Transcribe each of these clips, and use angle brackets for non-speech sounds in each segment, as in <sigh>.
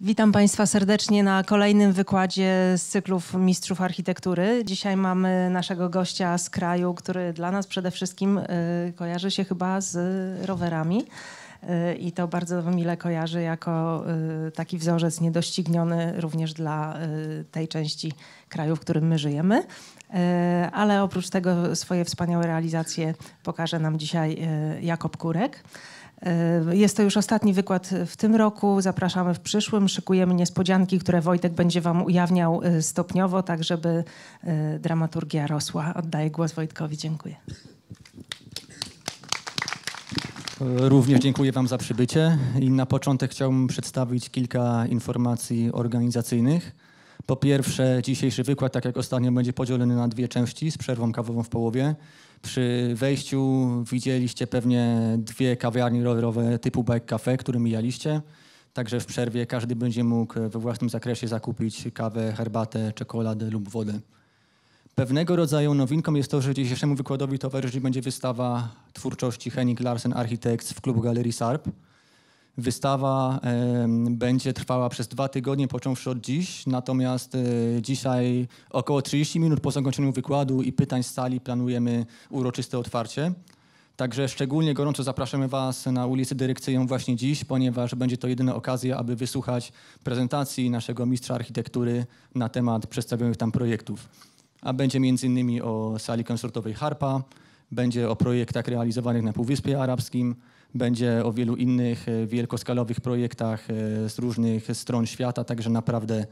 Witam Państwa serdecznie na kolejnym wykładzie z cyklów Mistrzów Architektury. Dzisiaj mamy naszego gościa z kraju, który dla nas przede wszystkim y, kojarzy się chyba z rowerami. Y, I to bardzo mile kojarzy jako y, taki wzorzec niedościgniony również dla tej części kraju, w którym my żyjemy. Ale oprócz tego swoje wspaniałe realizacje pokaże nam dzisiaj Jakob Kurek. E, jest to już ostatni wykład w tym roku. Zapraszamy w przyszłym. Szykujemy niespodzianki, które Wojtek będzie Wam ujawniał e, stopniowo, tak żeby e, dramaturgia rosła. Oddaję głos Wojtkowi. Dziękuję. Również dziękuję Wam za przybycie i na początek chciałbym przedstawić kilka informacji organizacyjnych. Po pierwsze, dzisiejszy wykład, tak jak ostatnio, będzie podzielony na dwie części z przerwą kawową w połowie. Przy wejściu widzieliście pewnie dwie kawiarnie rowerowe typu Bike Cafe, które mijaliście. Także w przerwie każdy będzie mógł we własnym zakresie zakupić kawę, herbatę, czekoladę lub wodę. Pewnego rodzaju nowinką jest to, że dzisiejszemu wykładowi towarzyszyć będzie wystawa twórczości Henning Larsen Architects w klubu Galerii Sarp. Wystawa będzie trwała przez dwa tygodnie, począwszy od dziś. Natomiast e, dzisiaj około 30 minut po zakończeniu wykładu i pytań z sali planujemy uroczyste otwarcie. Także szczególnie gorąco zapraszamy Was na ulicę Dyrekcyjną właśnie dziś, ponieważ będzie to jedyna okazja, aby wysłuchać prezentacji naszego mistrza architektury na temat przedstawionych tam projektów. A będzie m.in. o sali koncertowej Harpa, będzie o projektach realizowanych na Półwyspie Arabskim, będzie o wielu innych e, wielkoskalowych projektach e, z różnych stron świata, także naprawdę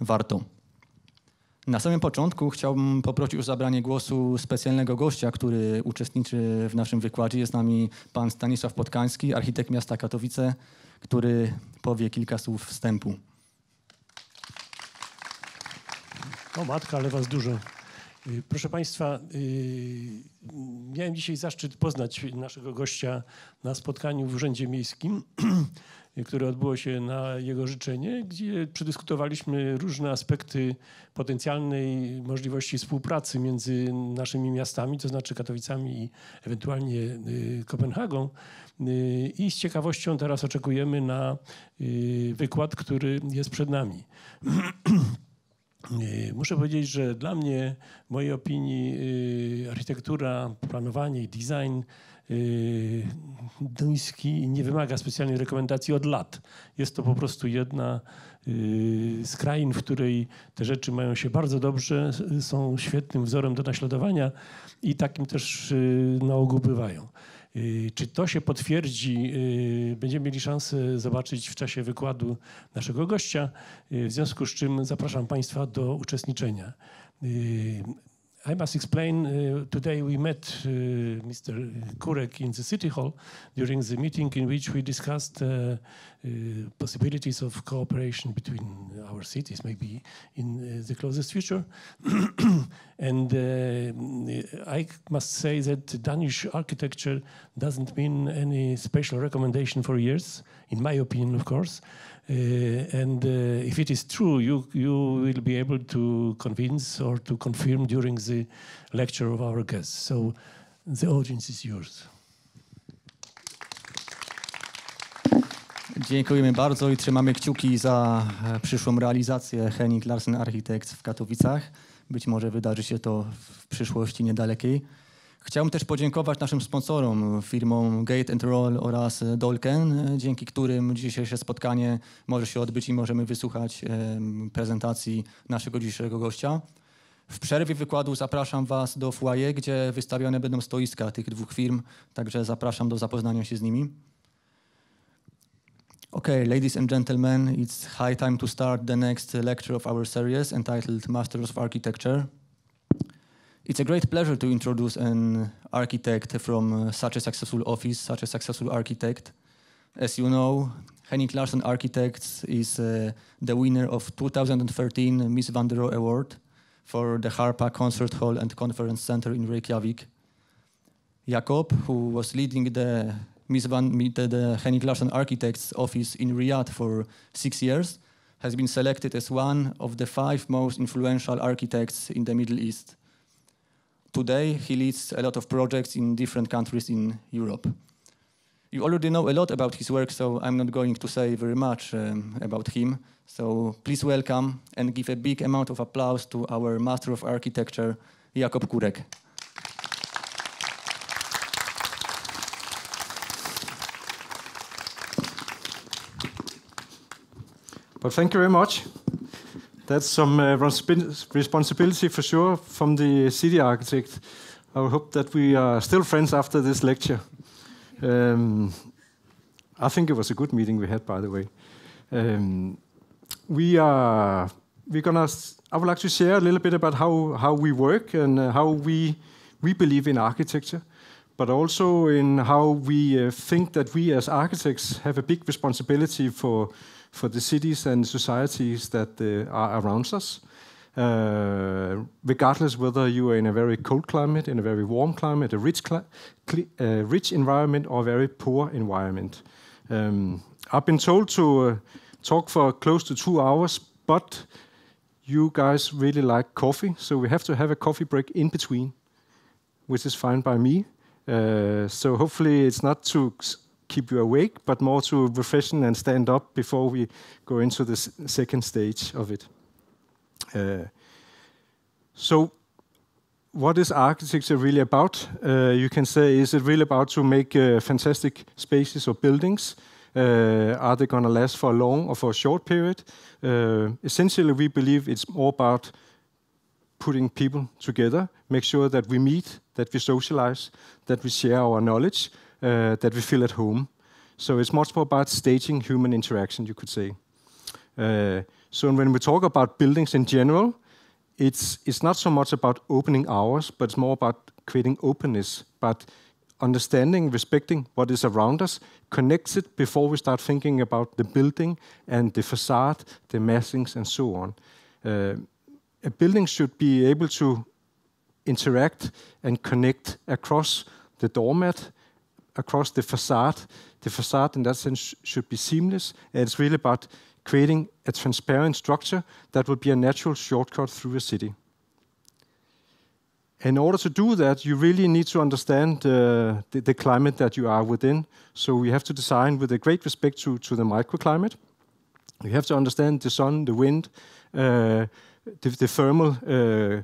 warto. Na samym początku chciałbym poprosić o zabranie głosu specjalnego gościa, który uczestniczy w naszym wykładzie. Jest z nami pan Stanisław Potkański, architekt miasta Katowice, który powie kilka słów wstępu. O matka, ale was dużo. Y, proszę Państwa, y, miałem dzisiaj zaszczyt poznać naszego gościa na spotkaniu w Urzędzie Miejskim, <clears throat> które odbyło się na jego życzenie, gdzie przedyskutowaliśmy różne aspekty potencjalnej możliwości współpracy między naszymi miastami, to znaczy Katowicami i ewentualnie y, Kopenhagą. I z ciekawością teraz oczekujemy na wykład, który jest przed nami. <clears throat> Y, muszę powiedzieć, że dla mnie, w mojej opinii, y, architektura, planowanie i design y, duński nie wymaga specjalnej rekomendacji od lat. Jest to po prostu jedna z krain, w której te rzeczy mają się bardzo dobrze, są świetnym wzorem do naśladowania i takim też na ogół bywają. Y, czy to się potwierdzi? Y, będziemy mieli szansę zobaczyć w czasie wykładu naszego gościa, y, w związku z czym zapraszam Państwa do uczestniczenia. I must explain. Uh, today we met uh, Mr. Kurek in the city hall during the meeting in which we discussed uh, uh possibilities of cooperation between our cities, maybe in uh, the closest future. <clears throat> and uh, I must say that Danish architecture doesn't mean any special recommendation for years, in my opinion, of course. Uh, and uh, if it is true, you, you will be able to convince or to confirm during the lecture of our guests. So the audience is yours. Dziękujemy bardzo i trzymamy kciuki za e, przyszłą realizację Henning Larsen Architects w Katowicach. Być może wydarzy się to w przyszłości niedalekiej. Chciałbym też podziękować naszym sponsorom, firmom Gate and Roll oraz Dolken, dzięki którym dzisiejsze spotkanie może się odbyć i możemy wysłuchać prezentacji naszego dzisiejszego gościa. W przerwie wykładu zapraszam Was do foyer, gdzie wystawione będą stoiska tych dwóch firm, także zapraszam do zapoznania się z nimi. Ok, ladies and gentlemen, it's high time to start the next lecture of our series entitled Masters of Architecture. It's a great pleasure to introduce an architect from uh, such a successful office, such a successful architect. As you know, Henning Larsen Architects is uh, the winner of 2013 Miss Van der Rohe Award for the Harpa Concert Hall and Conference Center in Reykjavik. Jakob, who was leading the Miss Van the, the Henning Larsen Architects office in Riyadh for six years, has been selected as one of the five most influential architects in the Middle East today he leads a lot of projects in different countries in Europe. You already know a lot about his work, so I'm not going to say very much um, about him. So please welcome and give a big amount of applause to our Master of Architecture, Jakob Kurek. Well, thank you very much. That's some uh, responsibility for sure from the city architect. I hope that we are still friends after this lecture. Um, I think it was a good meeting we had, by the way. Um, we are we're gonna. I would like to share a little bit about how how we work and uh, how we we believe in architecture, but also in how we uh, think that we as architects have a big responsibility for for the cities and societies that uh, are around us. Uh, regardless whether you are in a very cold climate, in a very warm climate, a rich, cli uh, rich environment, or a very poor environment. Um, I've been told to uh, talk for close to two hours, but you guys really like coffee, so we have to have a coffee break in between, which is fine by me. Uh, so hopefully it's not too keep you awake, but more to refreshen and stand up before we go into the second stage of it. Uh, so, what is architecture really about? Uh, you can say, is it really about to make uh, fantastic spaces or buildings? Uh, are they going to last for a long or for a short period? Uh, essentially, we believe it's more about putting people together, make sure that we meet, that we socialize, that we share our knowledge, uh, that we feel at home. So it's much more about staging human interaction, you could say. Uh, so when we talk about buildings in general, it's it's not so much about opening hours, but it's more about creating openness, but understanding, respecting what is around us, connects it before we start thinking about the building and the facade, the massings, and so on. Uh, a building should be able to interact and connect across the doormat across the facade. The facade, in that sense, should be seamless. and It's really about creating a transparent structure that would be a natural shortcut through a city. In order to do that, you really need to understand uh, the, the, climate that you are within. So we have to design with a great respect to, to the microclimate. We have to understand the sun, the wind, uh, the, the, thermal uh,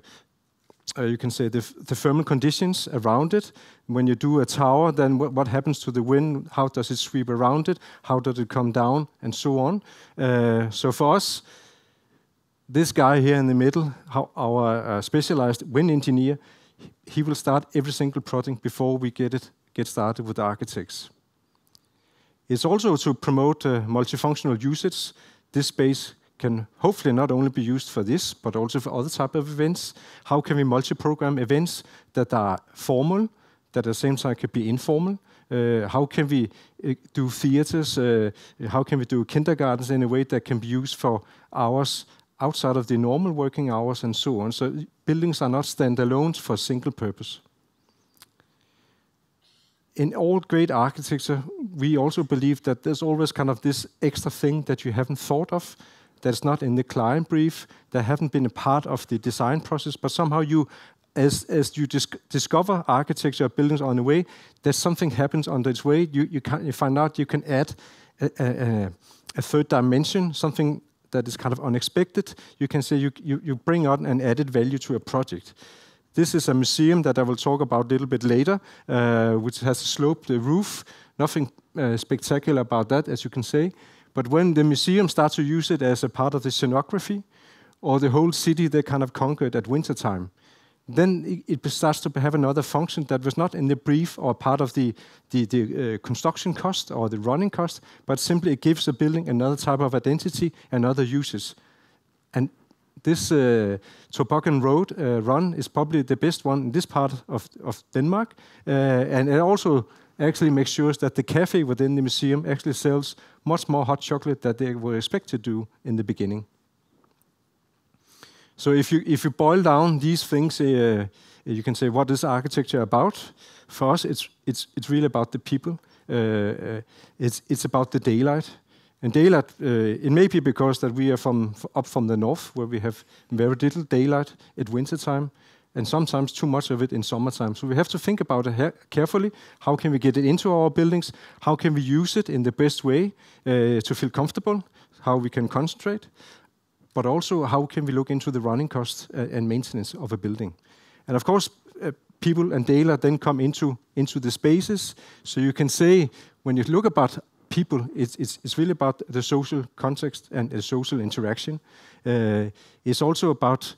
uh, you can say, the, the, thermal conditions around it. When you do a tower, then what happens to the wind? How does it sweep around it? How does it come down? And so on. Uh, so for us, this guy here in the middle, our uh, specialized wind engineer, he will start every single project before we get it get started with the architects. It's also to promote uh, multifunctional usage. This space can hopefully not only be used for this, but also for other type of events. How can we multi-program events that are formal, that at the same time could be informal? Uh, how can we uh, do theaters? Uh, how can we do kindergartens in a way that can be used for hours outside of the normal working hours and so on? So buildings are not standalones for a single purpose. In all great architecture, we also believe that there's always kind of this extra thing that you haven't thought of that's not in the client brief, that haven't been a part of the design process, but somehow you, as, as you dis discover architecture buildings on the way, there's something happens on its way. You, you, can, you find out you can add a, a, a third dimension, something that is kind of unexpected. You can say you, you, you bring on an added value to a project. This is a museum that I will talk about a little bit later, uh, which has a sloped roof. Nothing uh, spectacular about that, as you can say. But when the museum starts to use it as a part of the scenography, or the whole city they kind of conquered at wintertime, then it starts to have another function that was not in the brief or part of the, the, the uh, construction cost or the running cost, but simply it gives the building another type of identity and other uses. And this uh, Toboggan Road uh, run is probably the best one in this part of, of Denmark. Uh, and it also actually makes sure that the cafe within the museum actually sells much more hot chocolate than they were expected to do in the beginning. So if you if you boil down these things, uh, you can say what is architecture about? For us, it's it's it's really about the people. Uh, uh it's it's about the daylight. And daylight, uh, it may be because that we are from up from the north, where we have very little daylight at winter time, and sometimes too much of it in summertime. So we have to think about it carefully. How can we get it into our buildings? How can we use it in the best way uh, to feel comfortable? How we can concentrate? But also, how can we look into the running costs uh, and maintenance of a building? And of course, uh, people and data then come into, into the spaces. So you can say, when you look about people, it's, it's, it's really about the social context and the social interaction. it's also about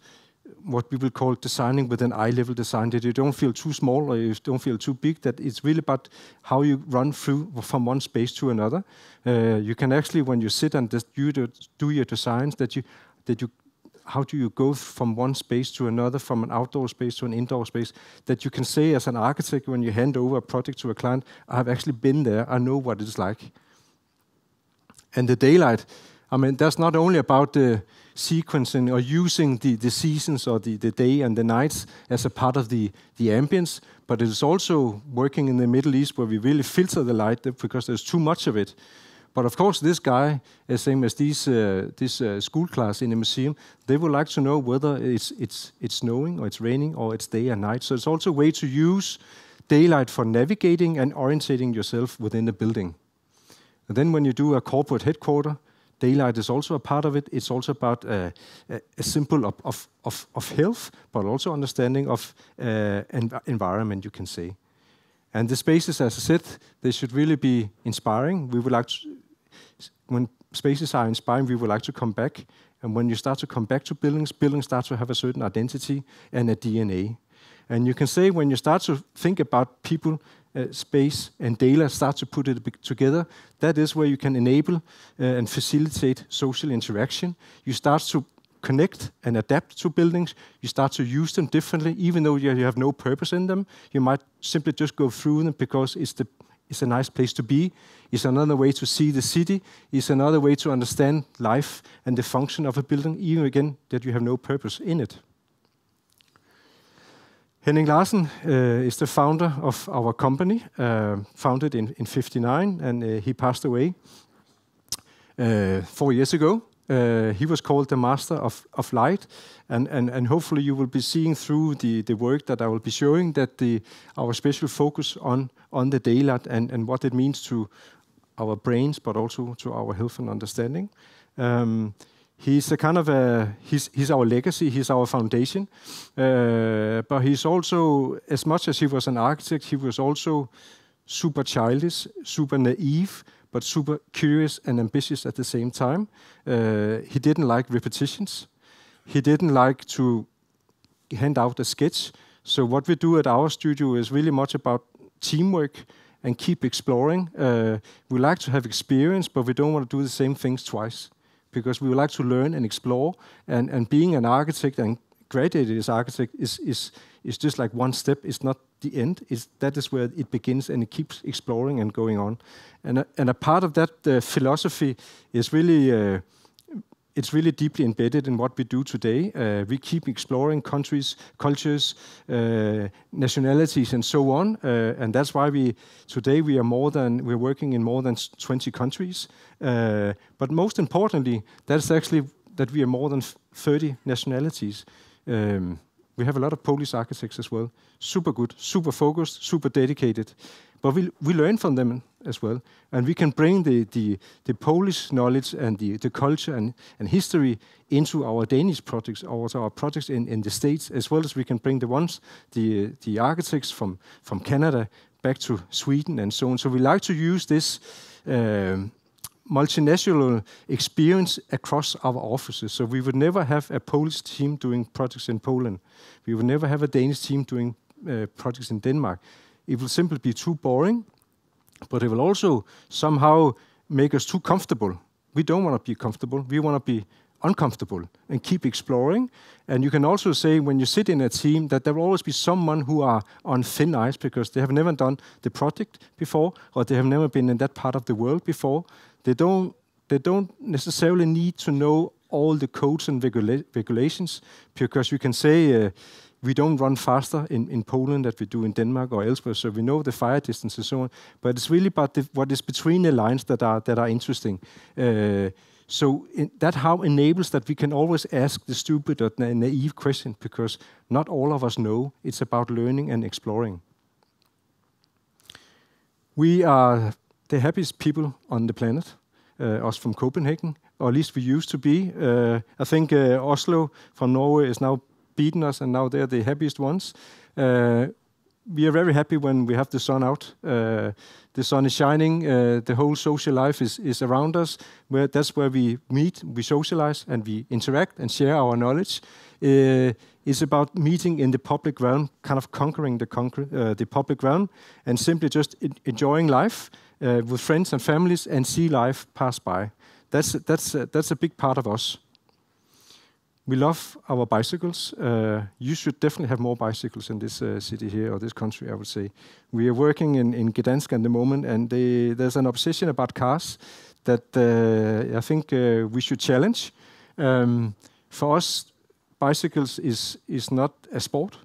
what we will call designing with an eye-level design, that you don't feel too small or you don't feel too big, that it's really about how you run through from one space to another. Uh, you can actually, when you sit and just you do your designs, that you, that you how do you go from one space to another, from an outdoor space to an indoor space, that you can say as an architect when you hand over a project to a client, I've actually been there, I know what it's like. And the daylight, I mean, that's not only about the sequencing or using the, the seasons or the, the day and the nights as a part of the, the ambience, but it is also working in the Middle East where we really filter the light because there's too much of it. But of course, this guy, eh, same as these, uh, this uh, school class in the museum, they would like to know whether it's, it's, it's snowing or it's raining or it's day and night. So it's also a way to use daylight for navigating and orientating yourself within the building. And then when you do a corporate headquarter, daylight is also a part of it. It's also about uh, a symbol of, of, of, health, but also understanding of uh, env environment, you can say. And the spaces, as I said, they should really be inspiring. We would like to, when spaces are inspiring, we would like to come back. And when you start to come back to buildings, buildings start to have a certain identity and a DNA. And you can say when you start to think about people uh, space and data start to put it together, that is where you can enable uh, and facilitate social interaction. You start to connect and adapt to buildings. You start to use them differently, even though you have no purpose in them. You might simply just go through them because it's the it's a nice place to be. It's another way to see the city. It's another way to understand life and the function of a building, even again that you have no purpose in it. Henning Larsen uh, is the founder of our company, uh, founded in, in 59, and uh, he passed away four years ago. Uh, he was called the master of, of light and, and, and hopefully you will be seeing through the, the work that i will be showing that the, our special focus on, on the daylight and, and what it means to our brains but also to our health and understanding um, he's a kind of a he's he's our legacy he's our foundation uh, but he's also as much as he was an architect he was also super childish super naive but super curious and ambitious at the same time uh, he didn't like repetitions he didn't like to hand out a sketch so what we do at our studio is really much about teamwork and keep exploring uh, we like to have experience but we don't want to do the same things twice because we would like to learn and explore. And, and being an architect and graduated as architect is, is, is just like one step. It's not the end. It's, that is where it begins and it keeps exploring and going on. And, and a part of that uh, philosophy is really uh, it's really deeply embedded in what we do today. Uh, we keep exploring countries, cultures, uh, nationalities, and so on. Uh, and that's why we today we are more than we're working in more than 20 countries. Uh, but most importantly, that's actually that we are more than 30 nationalities. Um, we have a lot of Polish architects as well. Super good, super focused, super dedicated. But we we learn from them as well. And we can bring the, the, the Polish knowledge and the, the culture and, and history into our Danish projects, or our projects in, in the States, as well as we can bring the ones, the, the architects from, from Canada back to Sweden and so on. So we like to use this um, multinational experience across our offices. So we would never have a Polish team doing projects in Poland. We would never have a Danish team doing uh, projects in Denmark. It will simply be too boring but it will also somehow make us too comfortable. We don't want to be comfortable. We want to be uncomfortable and keep exploring. And you can also say when you sit in a team that there will always be someone who are on thin ice because they have never done the project before or they have never been in that part of the world before. They don't they don't necessarily need to know all the codes and regula regulations because you can say uh, we don't run faster in, in Poland that we do in Denmark or elsewhere, so we know the fire distance and so on. But it's really about the, what is between the lines that are that are interesting. Uh, so in, that how enables that we can always ask the stupid or na naive question because not all of us know. It's about learning and exploring. We are the happiest people on the planet, uh, us from Copenhagen, or at least we used to be. Uh, I think uh, Oslo from Norway is now beaten us, and now they're the happiest ones. Uh, we are very happy when we have the sun out. Uh, the sun is shining. Uh, the whole social life is, is around us. Where that's where we meet, we socialize, and we interact and share our knowledge. Uh, it's about meeting in the public realm, kind of conquering the, conquer, uh, the public realm, and simply just enjoying life uh, with friends and families and see life pass by. That's that's that's a big part of us we love our bicycles. Uh, you should definitely have more bicycles in this uh, city here, or this country, I would say. We are working in, in Gdansk at the moment, and they, there's an obsession about cars that uh, I think uh, we should challenge. Um, for us, bicycles is, is not a sport.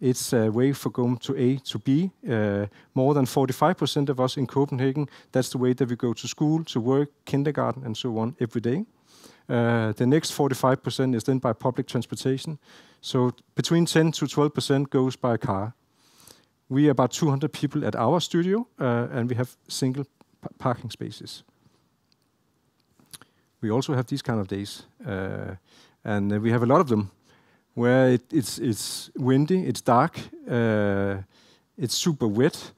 It's a way for going to A to B. Uh, more than 45% of us in Copenhagen, that's the way that we go to school, to work, kindergarten, and so on every day. Uh, the next 45% is then by public transportation, so between 10%-12% goes by car. We are about 200 people at our studio, uh, and we have single parking spaces. We also have these kind of days, uh, and we have a lot of them, where it's windy, it's dark, it's super wet.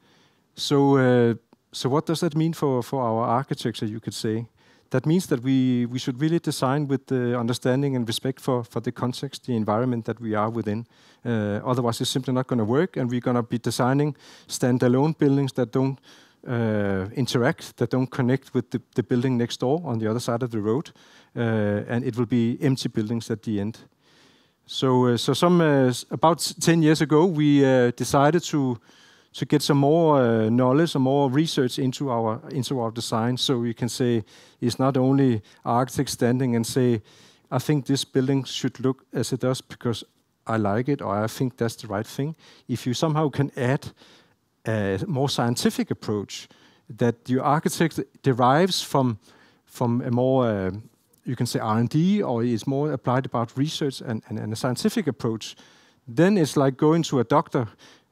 So, What does that mean for our architecture, you could say? That means that we, we should really design with the understanding and respect for, for the context, the environment that we are within. Uh, otherwise, it's simply not going to work, and we're going to be designing standalone buildings that don't uh, interact, that don't connect with the, the, building next door on the other side of the road, uh, and it will be empty buildings at the end. So, uh, so some uh, about 10 years ago, we decided to to get some more uh, knowledge, some more research into our into our design. So you can say it's not only architect standing and say, I think this building should look as it does because I like it or I think that's the right thing. If you somehow can add a more scientific approach that the architect derives from from a more uh, you can say R&D or is more applied about research and, and, and a scientific approach, then it's like going to a doctor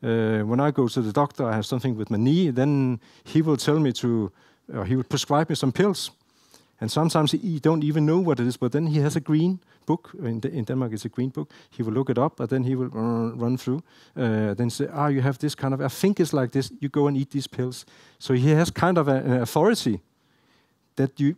uh, when I go to the doctor, I have something with my knee, then he will tell me to, or he will prescribe me some pills. And sometimes he don't even know what it is, but then he has a green book. In, De in Denmark, it's a green book. He will look it up, and then he will run through. Uh, then say, ah, you have this kind of, I think it's like this. You go and eat these pills. So he has kind of a, an authority that you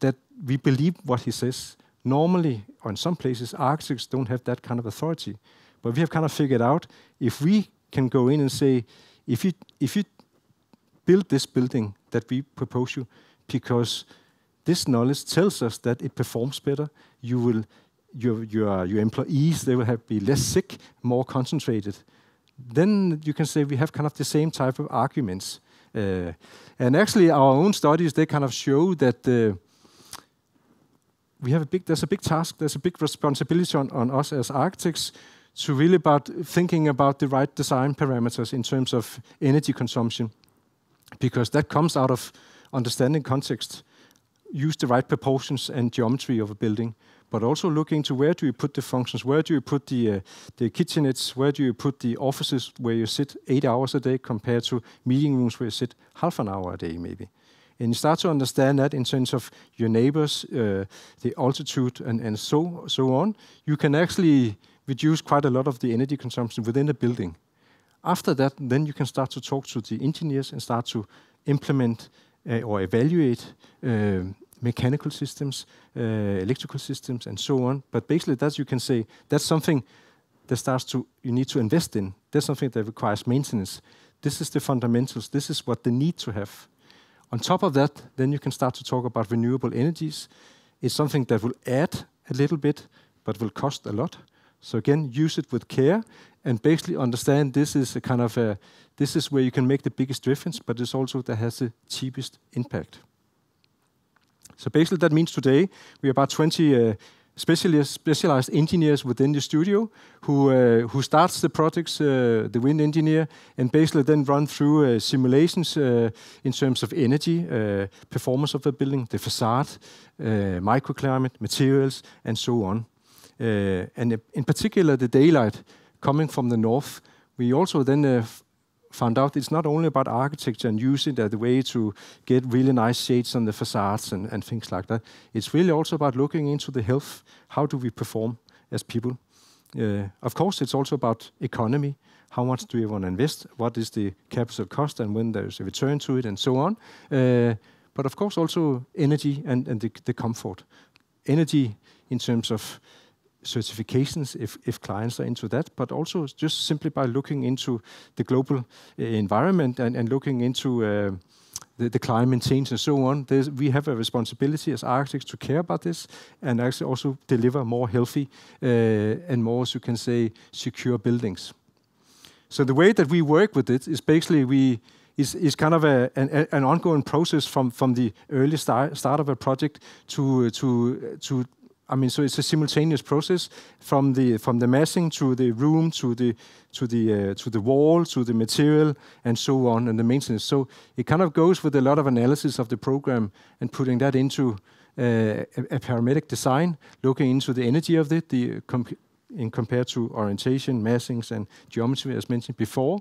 that we believe what he says. Normally, or in some places, architects don't have that kind of authority. But we have kind of figured out if we can go in and say, if you, if you build this building that we propose you, because this knowledge tells us that it performs better, you will, your, your, your employees, they will have be less sick, more concentrated. Then you can say we have kind of the same type of arguments. Uh, and actually, our own studies, they kind of show that uh, we have a big, there's a big task, there's a big responsibility on, on us as architects to really about thinking about the right design parameters in terms of energy consumption, because that comes out of understanding context. Use the right proportions and geometry of a building, but also looking to where do you put the functions, where do you put the uh, the kitchenettes, where do you put the offices where you sit eight hours a day compared to meeting rooms where you sit half an hour a day maybe. And you start to understand that in terms of your neighbors, uh, the altitude, and, and so so on. You can actually reduce quite a lot of the energy consumption within a building. After that, then you can start to talk to the engineers and start to implement uh, or evaluate uh, mechanical systems, uh, electrical systems, and so on. But basically, that's you can say that's something that starts to you need to invest in. That's something that requires maintenance. This is the fundamentals. This is what they need to have. On top of that, then you can start to talk about renewable energies. It's something that will add a little bit, but will cost a lot. So again, use it with care and basically understand this is a kind of a, this is where you can make the biggest difference, but it's also that has the cheapest impact. So basically that means today we have about 20 uh, specialized engineers within the studio who uh, who starts the projects, uh, the wind engineer, and basically then run through uh, simulations uh, in terms of energy, uh, performance of the building, the facade, uh, microclimate, materials, and so on. Uh, and in particular, the daylight coming from the north. We also then uh, found out it's not only about architecture and using that the way to get really nice shades on the facades and, and things like that. It's really also about looking into the health. How do we perform as people? Uh, of course, it's also about economy. How much do you want to invest? What is the capital cost and when there's a return to it and so on. Uh, but of course, also energy and, and the, the comfort. Energy in terms of certifications if, if clients are into that, but also just simply by looking into the global eh, environment and, and looking into uh, the, the, climate change and so on. There's, we have a responsibility as architects to care about this and actually also deliver more healthy uh, and more, as you can say, secure buildings. So the way that we work with it is basically we is, is kind of a, an, an ongoing process from, from the early start, start of a project to, to, to I mean, so it's a simultaneous process from the from the massing to the room to the to the uh, to the wall to the material and so on and the maintenance. So it kind of goes with a lot of analysis of the program and putting that into uh, a, a parametric design, looking into the energy of it, the uh, comp in compared to orientation, massings, and geometry as mentioned before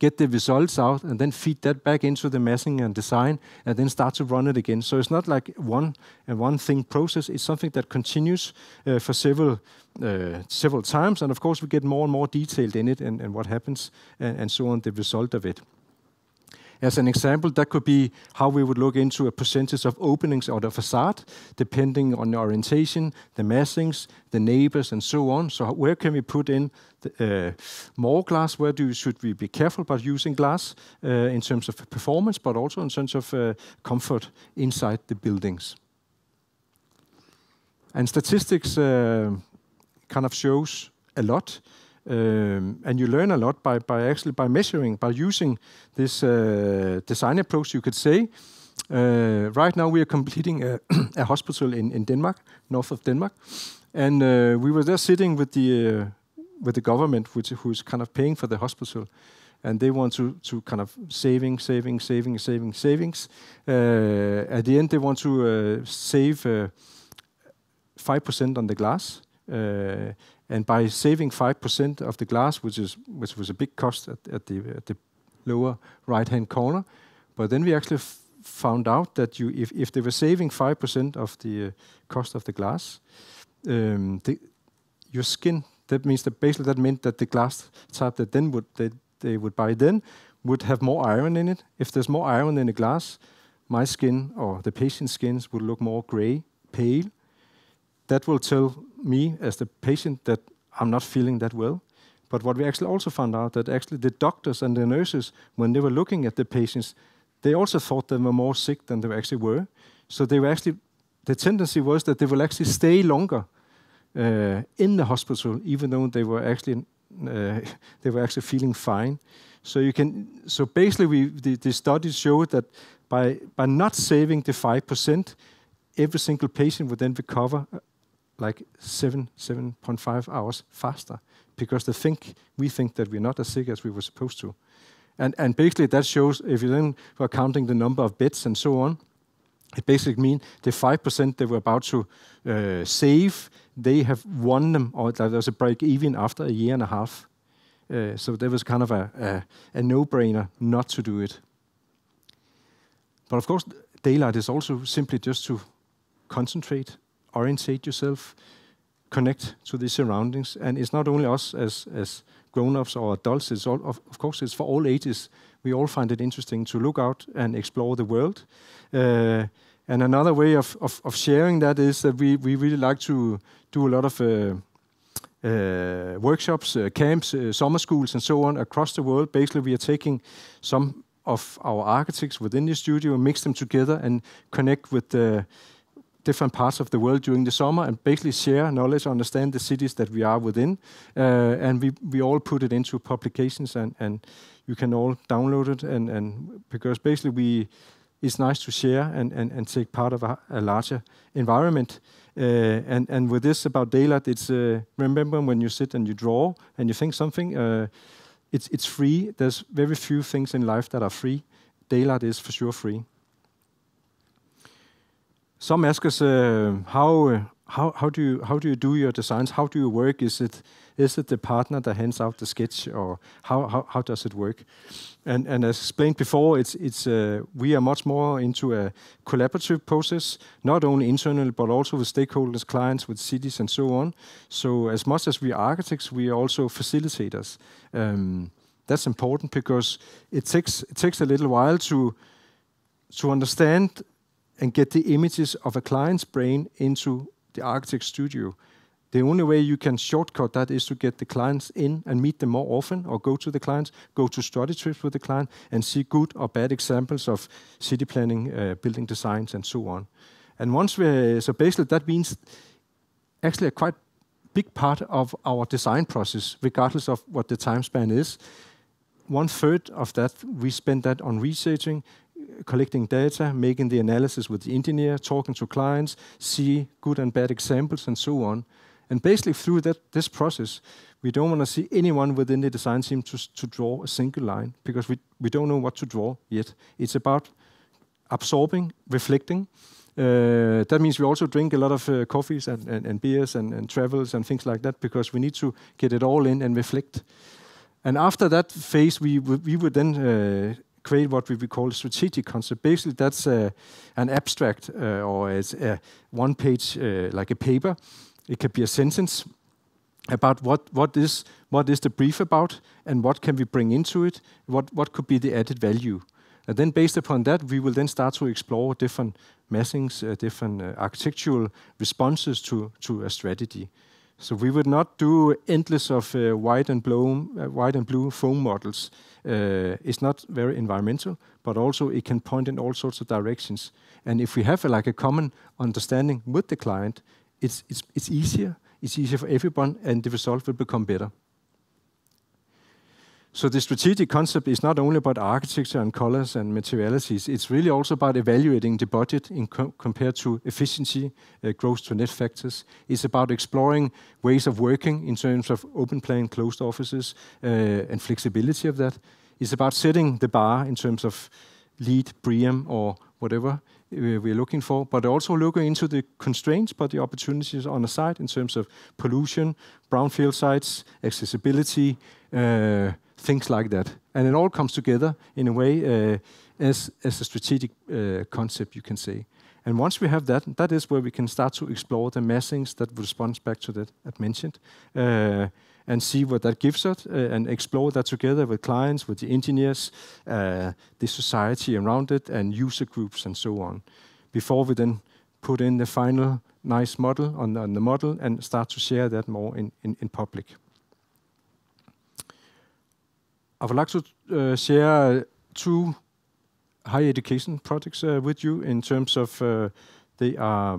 get the results out, and then feed that back into the meshing and design, and then start to run it again. So it's not like one and one thing process. It's something that continues uh, for several uh, several times, and of course we get more and more detailed in it and, and what happens, and, and so on, the result of it. As an example, that could be how we would look into a percentage of openings on the facade, depending on the orientation, the massings, the neighbors, and so on. So where can we put in the, uh, more glass? Where do should we be careful about using glass uh, in terms of performance, but also in terms of uh, comfort inside the buildings? And statistics kind of shows a lot. Um, and you learn a lot by, by actually by measuring, by using this uh, design approach, you could say. Uh, right now we are completing a, <clears throat> a hospital in, in, Denmark, north of Denmark. And uh, we were there sitting with the, uh, with the government, which, who's kind of paying for the hospital and they want to, to kind of saving, saving, saving, saving, savings. Uh, at the end, they want to uh, save uh, five uh, percent on the glass, uh, and by saving 5% of the glass, which, was a big cost at, the, lower right-hand corner, but then we actually found out that if, they were saving 5% of the uh, cost of the glass, um, your skin, that means that basically that meant that the glass type that then would they, they would buy then would have more iron in it. If there's more iron in the glass, my skin or the patient's skins would look more gray, pale. That will tell me as the patient that I'm not feeling that well. But what we actually also found out that actually the doctors and the nurses, when they were looking at the patients, they also thought they were more sick than they actually were. So they were actually, the tendency was that they will actually stay longer uh, in the hospital, even though they were actually uh, <laughs> they were actually feeling fine. So you can, so basically, we the, the studies showed that by by not saving the five percent, every single patient would then recover uh, like seven, 7.5 hours faster because they think, we think that we're not as sick as we were supposed to. And, and basically that shows, if you then were counting the number of beds and so on, it basically means the 5% they were about to uh, save, they have won them, or there was a break even after a year and a half. Uh, so there was kind of a, a, a no-brainer not to do it. But of course, daylight is also simply just to concentrate orientate yourself, connect to the surroundings. And it's not only us as, as grown-ups or adults, it's all, of, of, course, it's for all ages. We all find it interesting to look out and explore the world. Uh, and another way of, of, of, sharing that is that we, we really like to do a lot of uh, uh, workshops, uh, camps, uh, summer schools, and so on across the world. Basically, we are taking some of our architects within the studio, mix them together, and connect with the uh, different parts of the world during the summer and basically share knowledge, understand the cities that we are within. Uh, and we, we all put it into publications and, and you can all download it. And, and because basically we, it's nice to share and, and, and take part of a, a larger environment. Uh, and, and with this about daylight, it's uh, remember when you sit and you draw and you think something, uh, it's, it's free. There's very few things in life that are free. Daylight is for sure free some ask us uh, how, how, how, do you, how do you do your designs? How do you work? Is it, is it the partner that hands out the sketch or how, how, how does it work? And, and as explained before, it's, it's, uh, we are much more into a collaborative process, not only internal, but also with stakeholders, clients, with cities and so on. So as much as we are architects, we are also facilitators. Um, that's important because it takes, it takes a little while to, to understand and get the images of a client's brain into the architect studio. The only way you can shortcut that is to get the clients in and meet them more often, or go to the clients, go to study trips with the client, and see good or bad examples of city planning, uh, building designs, and so on. And once we so basically that means actually a quite big part of our design process, regardless of what the time span is. One third of that we spend that on researching, collecting data, making the analysis with the engineer, talking to clients, see good and bad examples, and so on. And basically through that, this process, we don't want to see anyone within the design team to, to draw a single line because we, we don't know what to draw yet. It's about absorbing, reflecting. Uh, that means we also drink a lot of uh, coffees and, and, and beers and, and, travels and things like that because we need to get it all in and reflect. And after that phase, we, we would then uh, create what we would call a strategic concept. Basically, that's a, uh, an abstract uh, or it's a one page, uh, like a paper. It could be a sentence about what, what, is, what is the brief about and what can we bring into it, what, what could be the added value. And then based upon that, we will then start to explore different massings, uh, different uh, architectural responses to, to a strategy. So we would not do endless of uh, white and blue, uh, white and blue foam models. Uh, it's not very environmental, but also it can point in all sorts of directions. And if we have a, uh, like a common understanding with the client, it's it's it's easier. It's easier for everyone, and the result will become better. So the strategic concept is not only about architecture and colors and materialities, it's really also about evaluating the budget in co compared to efficiency, uh, growth to net factors. It's about exploring ways of working in terms of open plan, closed offices, uh, and flexibility of that. It's about setting the bar in terms of lead, BREEAM, or whatever uh, we're looking for, but also looking into the constraints, but the opportunities on the site in terms of pollution, brownfield sites, accessibility, uh, things like that. And it all comes together in a way uh, as, as a strategic uh, concept, you can say. And once we have that, that is where we can start to explore the massings that responds back to that I mentioned, uh, and see what that gives us, uh, and explore that together with clients, with the engineers, uh, the society around it, and user groups, and so on, before we then put in the final nice model on, on the model and start to share that more in, in, in public. I would like to uh, share two higher education projects uh, with you in terms of uh, they are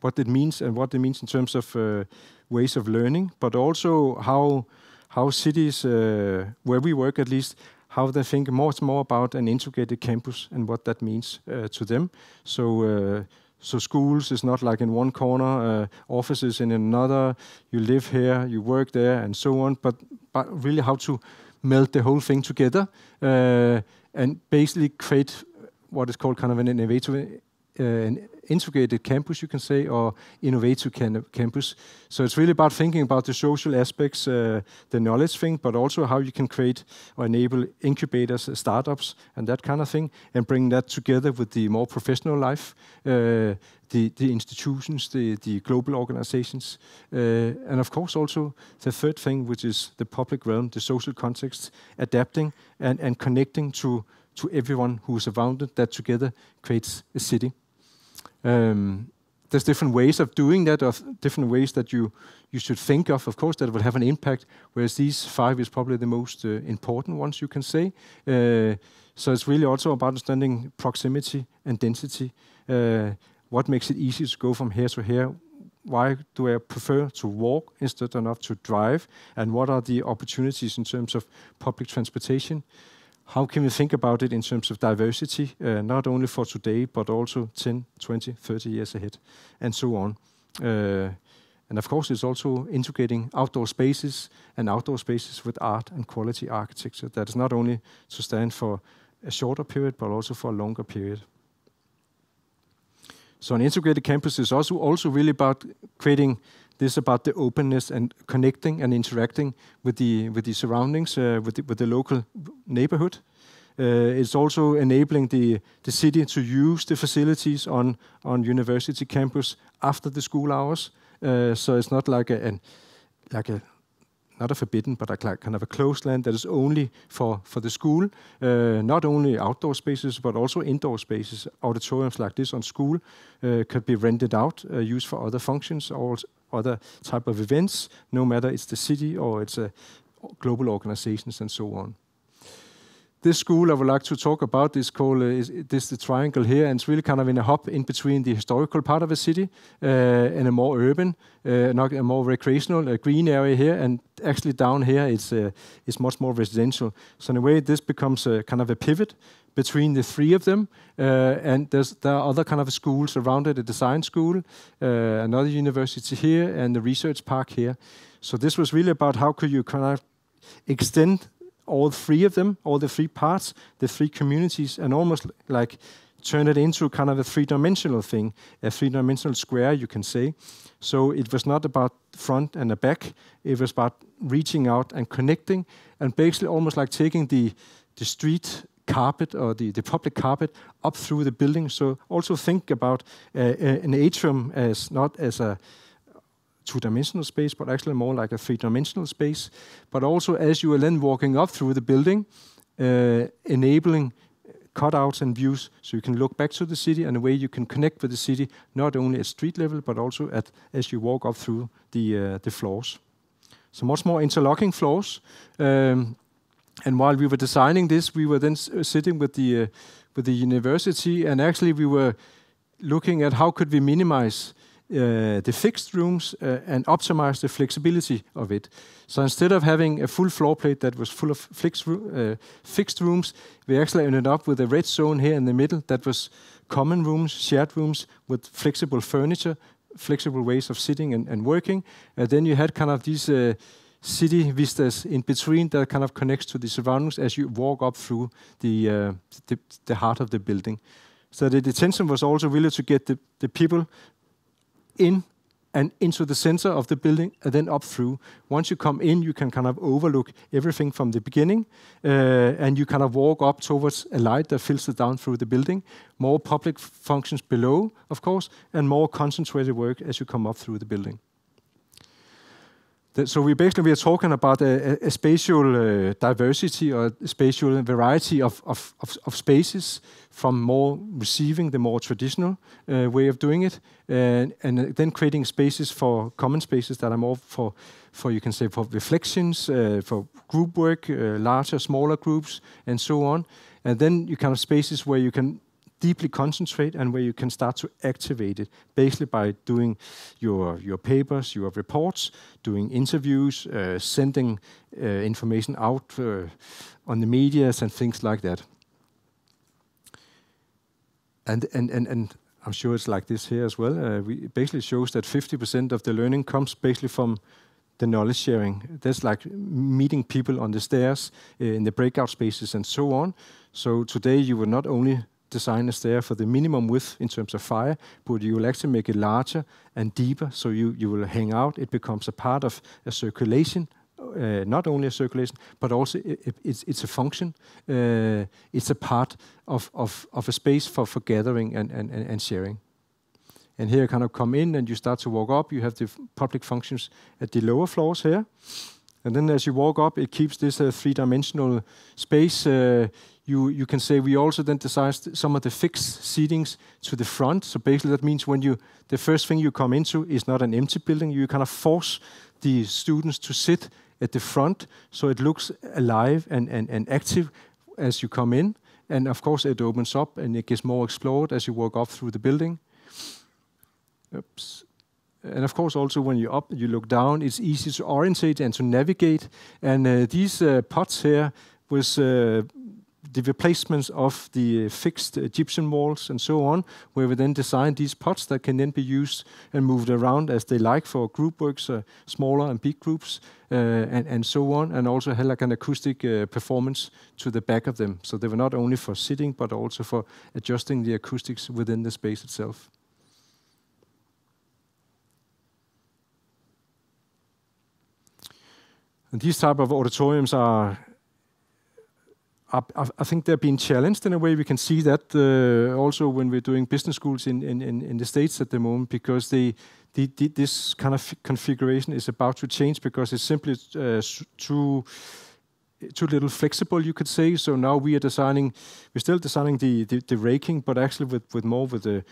what it means and what it means in terms of øh, ways of learning, but also how how cities where we work at least how they think much more about an integrated campus and what that means uh, to them. So. Uh, so schools is not like in one corner, uh, offices in another. You live here, you work there, and so on. But but really, how to Melt the whole thing together uh, and basically create what is called kind of an innovative uh, an integrated campus, you can say, or innovative can campus. So it's really about thinking about the social aspects, uh, the knowledge thing, but also how you can create or enable incubators, uh, startups, and that kind of thing, and bring that together with the more professional life, uh, the, the institutions, the, the global organizations, uh, and of course also the third thing, which is the public realm, the social context, adapting and, and connecting to, to everyone who is around it, that together creates a city. Um, there's different ways of doing that, of different ways that you, you should think of, of course, that will have an impact, whereas these five is probably the most uh, important ones, you can say. Uh, so it's really also about understanding proximity and density. Uh, what makes it easy to go from here to here? Why do I prefer to walk instead of to drive? And what are the opportunities in terms of public transportation? How can we think about it in terms of diversity, uh, not only for today, but also 10, 20, 30 years ahead, and so on? Uh, and of course, it's also integrating outdoor spaces and outdoor spaces with art and quality architecture that is not only to stand for a shorter period, but also for a longer period. So an integrated campus is also, also really about creating this about the openness and connecting and interacting with the with the surroundings, uh, with, the, with the local neighborhood. Uh, it's also enabling the, the city to use the facilities on, on university campus after the school hours. Uh, so it's not like a, an, like a not a forbidden, but a kind of a closed land that is only for, for the school, uh, not only outdoor spaces, but also indoor spaces. Auditoriums like this on school uh, could be rented out, uh, used for other functions or other type of events, no matter it's the city or it's a global organizations and so on this school I would like to talk about is called uh, is, this the triangle here, and it's really kind of in a hub in between the historical part of the city uh, and a more urban, uh, not a more recreational, a green area here, and actually down here it's uh, it's much more residential. So in a way, this becomes a kind of a pivot between the three of them, uh, and there's there are other kind of schools around it, a design school, uh, another university here, and the research park here. So this was really about how could you kind of extend all three of them, all the three parts, the three communities, and almost like turn it into kind of a three dimensional thing, a three dimensional square, you can say. So it was not about front and the back, it was about reaching out and connecting, and basically almost like taking the, the street carpet or the, the public carpet up through the building. So also think about uh, uh an atrium as not as a two-dimensional space, but actually more like a three-dimensional space. But also as you are then walking up through the building, uh, enabling cutouts and views so you can look back to the city and a way you can connect with the city not only at street level but also at as you walk up through the uh, the floors so much more interlocking floors um, and while we were designing this we were then uh, sitting with the uh, with the university and actually we were looking at how could we minimize Øh, the fixed rooms øh, and optimize the flexibility of it. So instead of having a full floor plate that was full of øh, fixed rooms, we actually ended up with a red zone here in the middle that was common rooms, shared rooms with flexible furniture, flexible ways of sitting and, and working. And then you had kind of these uh, city vistas in between that kind of connects to the surroundings as you walk up through the uh, the, the, heart of the building. So the intention was also really to get the, the people in and into the center of the building and then up through. Once you come in, you can kind of overlook everything from the beginning uh, and you kind of walk up towards a light that filters down through the building. More public functions below, of course, and more concentrated work as you come up through the building so we basically we are talking about a, a spatial uh, diversity or spatial variety of, of, of, of, spaces from more receiving the more traditional uh, way of doing it and, and, then creating spaces for common spaces that are more for for you can say for reflections uh, for group work uh, larger smaller groups and so on and then you kind of spaces where you can deeply concentrate and where you can start to activate it, basically by doing your, your papers, your reports, doing interviews, uh, sending uh, information out uh, on the media and things like that. And, and, and, and I'm sure it's like this here as well. Uh, we, it basically shows that 50% of the learning comes basically from the knowledge sharing. That's like meeting people on the stairs, uh, in the breakout spaces, and so on. So today you will not only design is there for the minimum width in terms of fire, but you will actually make it larger and deeper, so you, you will hang out. It becomes a part of a circulation uh, not only a circulation, but also it, it's, it's a function. Uh, it's a part of, of, of a space for, for gathering and, and, and sharing. And here you kind of come in and you start to walk up. You have the public functions at the lower floors here. And then as you walk up, it keeps this uh, three-dimensional space. Uh, you, can say we also then designed some of the fixed seatings to the front. So basically that means when you, the first thing you come into is not an empty building, you kind of force the students to sit at the front so it looks alive and, and, and active as you come in. And of course it opens up and it gets more explored as you walk up through the building. Oops and of course also when you're up you look down it's easy to orientate and to navigate and uh, these uh, pots here was uh, the replacements of the uh, fixed Egyptian uh, walls and so on, where we then design these pots that can then be used and moved around as they like for group works, uh, smaller and big groups, and, and so on, and also had like an acoustic performance to the back of them. So they were not only for sitting, but also for adjusting the acoustics within the space itself. And these type of auditoriums are I think they're being challenged in a way. We can see that uh, also when we're doing business schools in the States at the moment, because this kind of configuration is about to change because it's simply uh, too little flexible, you could say. So now we are designing, we're still designing the raking, but actually with more with the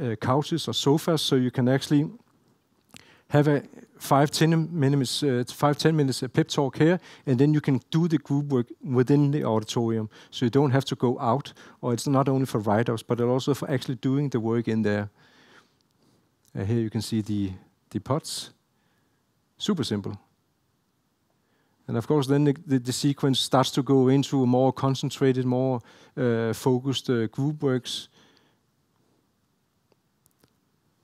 uh, couches or sofas. So you can actually have a five ten minutes uh, five ten minutes a pep talk here, and then you can do the group work within the auditorium. So you don't have to go out, or it's not only for write-ups, but also for actually doing the work in there. Uh, here you can see the the pots. Super simple. And of course, then the, the, the sequence starts to go into a more concentrated, more uh, focused uh, group works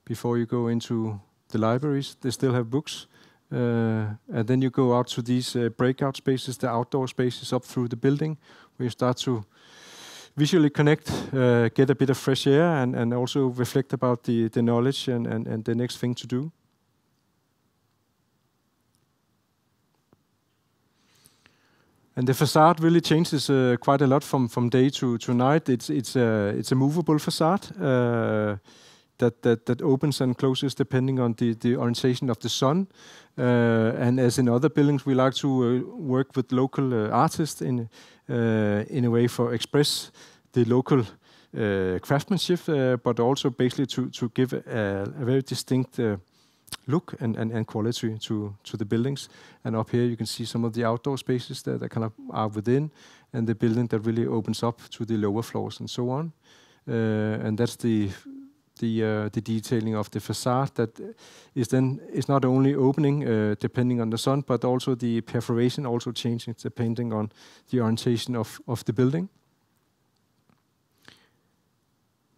before you go into the libraries, they still have books. Uh, and then you go out to these uh, breakout spaces, the outdoor spaces up through the building, where you start to visually connect, uh, get a bit of fresh air, and, and also reflect about the, the knowledge and, and, and the next thing to do. And the facade really changes uh, quite a lot from, from day to, to night. It's, it's, a, it's a movable facade. Uh, that, that, that opens and closes depending on the, the orientation of the sun. Uh, and as in other buildings, we like to uh, work with local uh, artists in, in a way for express the local uh, craftsmanship, uh, but also basically to, to give a, a very distinct uh, look and, and, and quality to, to the buildings. And up here you can see some of the outdoor spaces that, that kind of are within, and the building that really opens up to the lower floors and so on. and that's the uh, the detailing of the facade that is then is not only opening uh, depending on the sun, but also the perforation also changing depending on the orientation of of the building.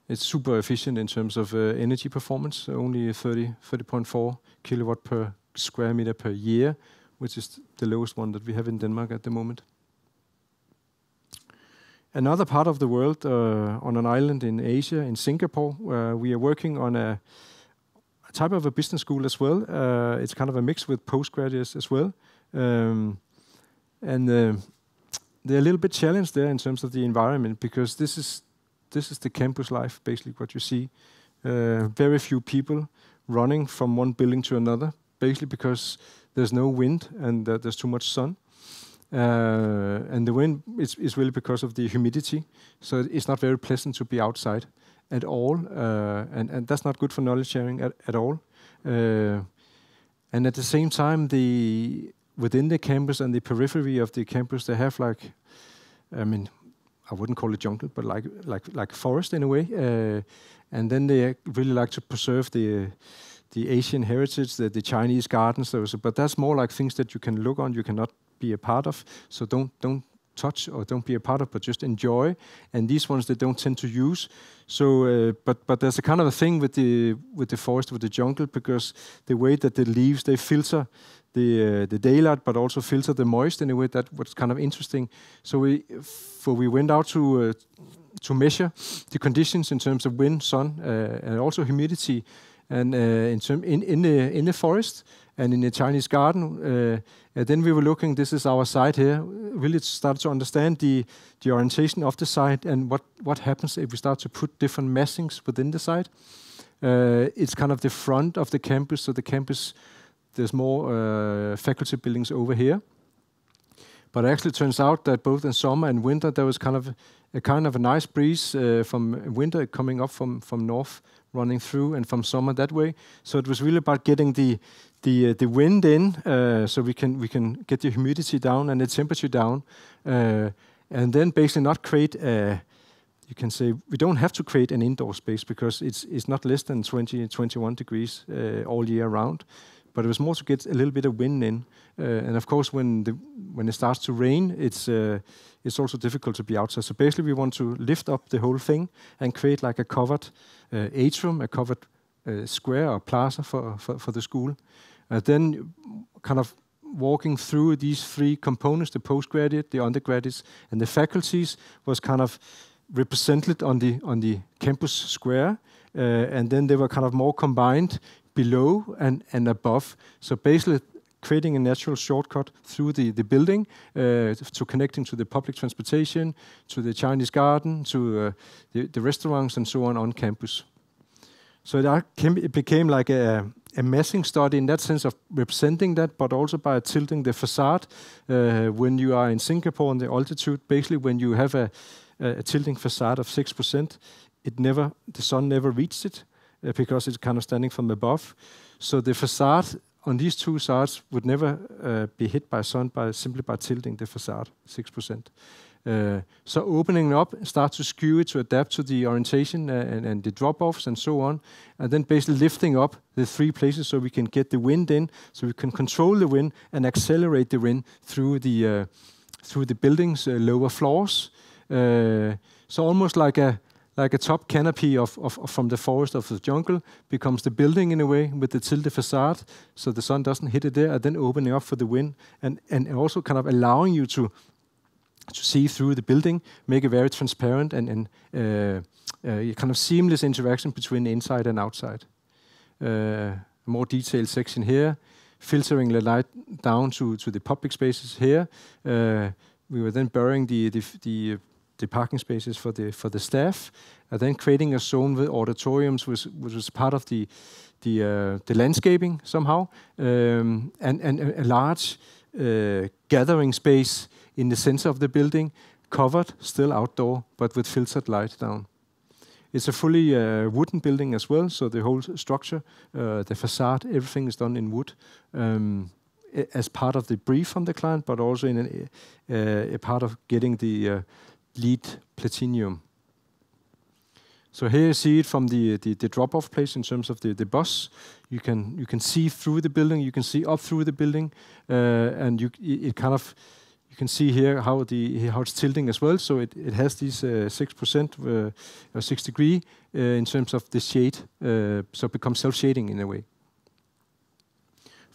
It's super efficient in terms of uh, energy performance, only 30 30.4 kilowatt per square meter per year, which is the lowest one that we have in Denmark at the moment another part of the world, uh, on an island in Asia, in Singapore, we are working on a type of a business school as well. Uh, it's kind of a mix with postgraduates as well, um, and uh, they're a little bit challenged there in terms of the environment because this is this is the campus life basically what you see. Uh, very few people running from one building to another, basically because there's no wind and uh, there's too much sun. Uh, and the wind is, is really because of the humidity. So it's not very pleasant to be outside at all. Uh, and, and that's not good for knowledge sharing at, at all. Uh, and at the same time, the within the campus and the periphery of the campus, they have like, I mean, I wouldn't call it jungle, but like like like forest in a way. Uh, and then they really like to preserve the the Asian heritage, the, the Chinese gardens. Those, but that's more like things that you can look on. You cannot be a part of. So don't don't touch or don't be a part of, but just enjoy. And these ones they don't tend to use. So, uh, but but there's a kind of a thing with the with the forest with the jungle because the way that the leaves they filter the uh, the daylight, but also filter the moist in a way that was kind of interesting. So we for we went out to. Uh, to measure the conditions in terms of wind, sun, uh, and also humidity, and uh, in, term in in the in the forest, and in the Chinese garden. Uh, then we were looking, this is our site here. Really started to understand the, the orientation of the site and what, what happens if we start to put different messings within the site. Uh, it's kind of the front of the campus, so the campus, there's more uh, faculty buildings over here. But it actually turns out that both in summer and winter there was kind of a kind of a nice breeze uh, from winter coming up from from north running through and from summer that way. So it was really about getting the the uh, the wind in, uh, so we can we can get the humidity down and the temperature down, uh, and then basically not create. A, you can say we don't have to create an indoor space because it's it's not less than 20 21 degrees uh, all year round. But it was more to get a little bit of wind in. Uh, and of course, when the, when it starts to rain, it's uh, it's also difficult to be outside. So basically, we want to lift up the whole thing and create like a covered uh, atrium, a covered uh, square or plaza for, for, for the school. then kind of walking through these three components, the postgraduate, the undergraduates, and the faculties was kind of represented on the on the campus square, uh, and then they were kind of more combined below and, and above. So basically creating a natural shortcut through the, the building uh, to connecting to the public transportation, to the Chinese garden, to uh, the, the restaurants and so on on campus. So that came, it became like a, a messing study in that sense of representing that, but also by tilting the facade. Uh, when you are in Singapore on the altitude, basically when you have a, a tilting facade of 6%, it never the sun never reached it uh, because it's kind of standing from above. So the facade on these two sides would never uh, be hit by sun by simply by tilting the facade 6%. Uh, so opening up, start to skew it to adapt to the orientation uh, and, and the drop-offs and so on, and then basically lifting up the three places so we can get the wind in, so we can control the wind and accelerate the wind through the uh, through the building's uh, lower floors. so almost like a like a top canopy of, of, from the forest of the jungle becomes the building in a way with the tilde facade, so the sun doesn't hit it there, and then opening up for the wind, and and also kind of allowing you to to see through the building, make a very transparent and and uh, uh, kind of seamless interaction between the inside and outside. Uh, more detailed section here, filtering the light down to to the public spaces here. Uh, we were then burying the the, the the parking spaces for the for the staff, and then creating a zone with auditoriums, which, which was part of the the uh, the landscaping somehow, um, and and a large uh, gathering space in the center of the building, covered still outdoor but with filtered light down. It's a fully uh, wooden building as well, so the whole structure, uh, the facade, everything is done in wood. Um, as part of the brief from the client, but also in an, uh, a part of getting the uh, lead Platinum. So here you see it from the, the, the drop-off place in terms of the, the bus. You can you can see through the building, you can see up through the building, uh, and you it kind of you can see here how the how it's tilting as well. So it, it has these uh, six uh, percent or six degree uh, in terms of the shade, uh, so it becomes self-shading in a way.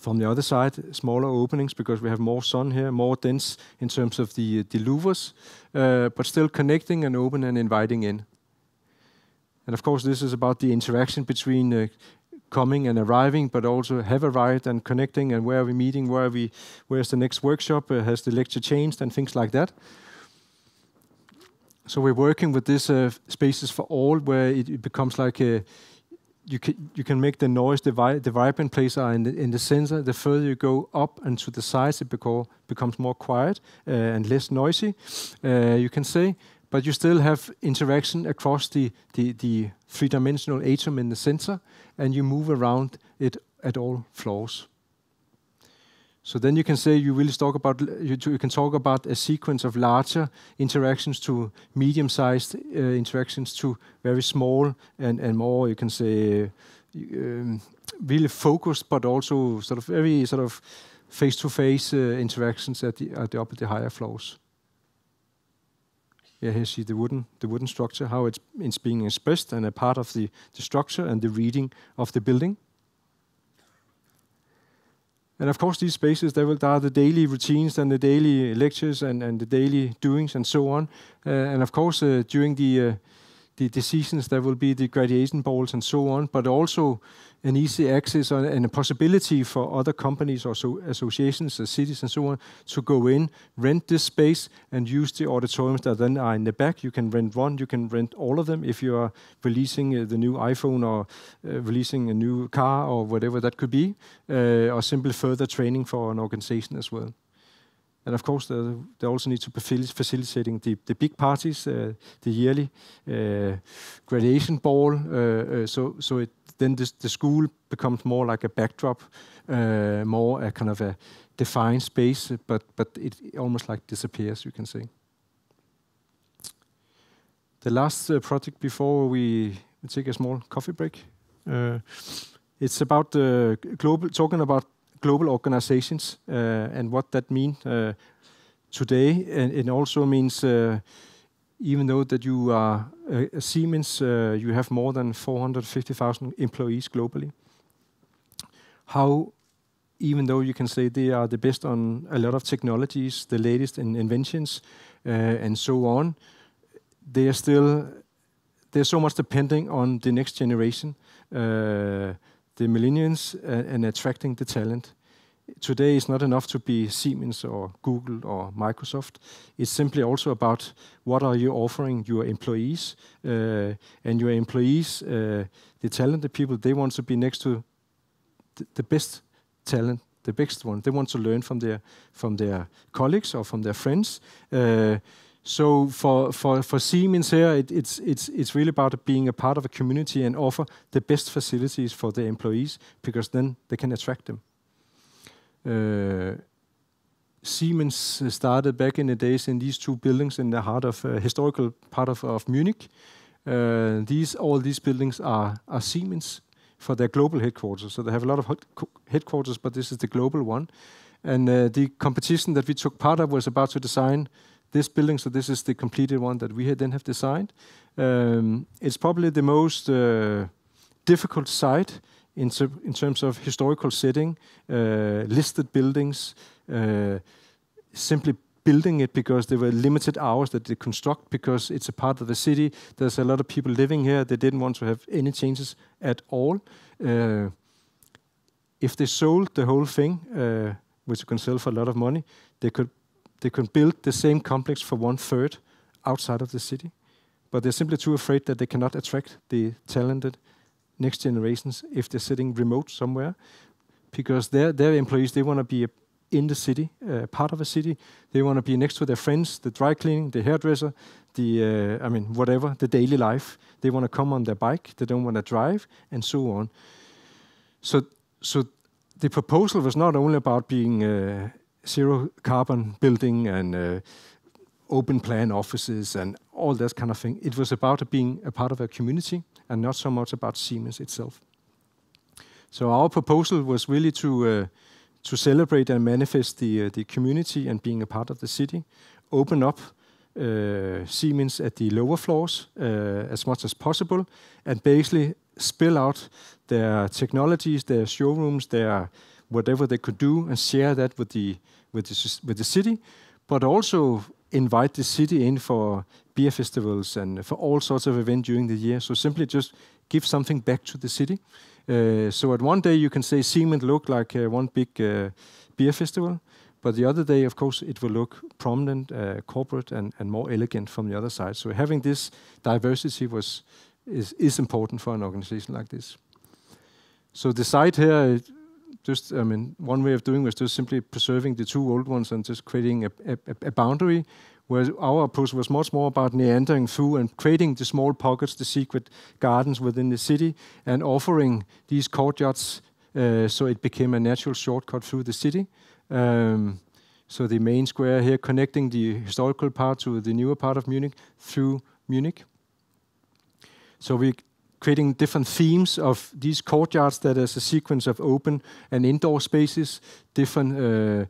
From the other side, smaller openings because we have more sun here, more dense in terms of the louvers, uh, but still connecting and open and inviting in. And of course, this is about the interaction between uh, coming and arriving, but also have arrived and connecting and where are we meeting, where are we, where's the next workshop, uh, has the lecture changed, and things like that. So we're working with this spaces for all, where it, it becomes like a you can you can make the noise. The, vi the vibrant are in the, in the sensor. The further you go up and to the sides, it beco becomes more quiet uh, and less noisy. Uh, you can say, but you still have interaction across the the, the three-dimensional atom in the sensor, and you move around it at all floors. So then you can say you really talk about you, you can talk about a sequence of larger interactions to medium-sized uh, interactions to very small and and more you can say um, really focused but also sort of very sort of face-to-face uh, interactions at the at the upper the higher floors. Yeah, here see the wooden the wooden structure how it's it's being expressed and a part of the the structure and the reading of the building. And of course, these spaces, there, will, there are the daily routines and the daily lectures and, and the daily doings and so on. Uh, and of course, uh, during the uh, the decisions, there will be the graduation balls and so on, but also an easy access and a possibility for other companies or so associations or cities and so on to go in, rent this space and use the auditoriums that then are in the back. You can rent one, you can rent all of them if you are releasing uh, the new iPhone or uh, releasing a new car or whatever that could be, uh, or simply further training for an organization as well. And of course, they also need to be facilitating the, the big parties, uh, the yearly uh, graduation ball. Uh, uh, so so it, then this, the school becomes more like a backdrop, uh, more a kind of a defined space, but, but it almost like disappears, you can say. The last project before we take a small coffee break, it's about global, talking about global organizations uh, and what that means uh, today. And it also means uh, even though that you are Siemens, you have more than 450,000 employees globally. How even though you can say they are the best on a lot of technologies, the latest in inventions, uh, and so on, they are still they're so much depending on the next generation. Uh, the millennials and, and attracting the talent. Today is not enough to be Siemens or Google or Microsoft. It's simply also about what are you offering your employees uh, and your employees, uh, the talented people, they want to be next to th the best talent the best one. They want to learn from their from their colleagues or from their friends. Uh, so for, for, for Siemens here, it's, it's, it's really about being a part of a community and offer the best facilities for the employees because then they can attract them. Uh, Siemens started back in the days in these two buildings in the heart of uh, historical part of, of Munich. Uh, these all these buildings are, are Siemens for their global headquarters. So they have a lot of headquarters, but this is the global one. And the competition that we took part of was about to design this building. So this is the completed one that we then have designed. Um, it's probably the most uh, difficult site in, ter in, terms of historical setting, uh, listed buildings, uh, simply building it because there were limited hours that they construct because it's a part of the city. There's a lot of people living here. They didn't want to have any changes at all. Uh, if they sold the whole thing, uh, which you can sell for a lot of money, they could they can build the same complex for one third outside of the city, but they're simply too afraid that they cannot attract the talented next generations if they're sitting remote somewhere, because their their employees they want to be in the city, uh, part of a city. They want to be next to their friends, the dry cleaning, the hairdresser, the uh, I mean whatever, the daily life. They want to come on their bike. They don't want to drive, and so on. So so the proposal was not only about being uh, zero carbon building and uh, open plan offices and all that kind of thing. It was about being a part of a community and not so much about Siemens itself. So our proposal was really to uh, to celebrate and manifest the uh, the community and being a part of the city, open up uh, Siemens at the lower floors uh, as much as possible, and basically spill out their technologies, their showrooms, their whatever they could do and share that with the, with the, with the city, but also invite the city in for beer festivals and for all sorts of events during the year. So simply just give something back to the city. Uh, so at one day you can say Siemens looked like uh, one big uh, beer festival, but the other day, of course, it will look prominent, uh, corporate, and, and more elegant from the other side. So having this diversity was is, is important for an organization like this. So the site here just, I mean, one way of doing was just simply preserving the two old ones and just creating a, a, a boundary. Where our approach was much more about neandering through and creating the small pockets, the secret gardens within the city, and offering these courtyards uh, so it became a natural shortcut through the city. Um, so the main square here connecting the historical part to the newer part of Munich through Munich. So we creating different themes of these courtyards that is a sequence of open and indoor spaces, different uh,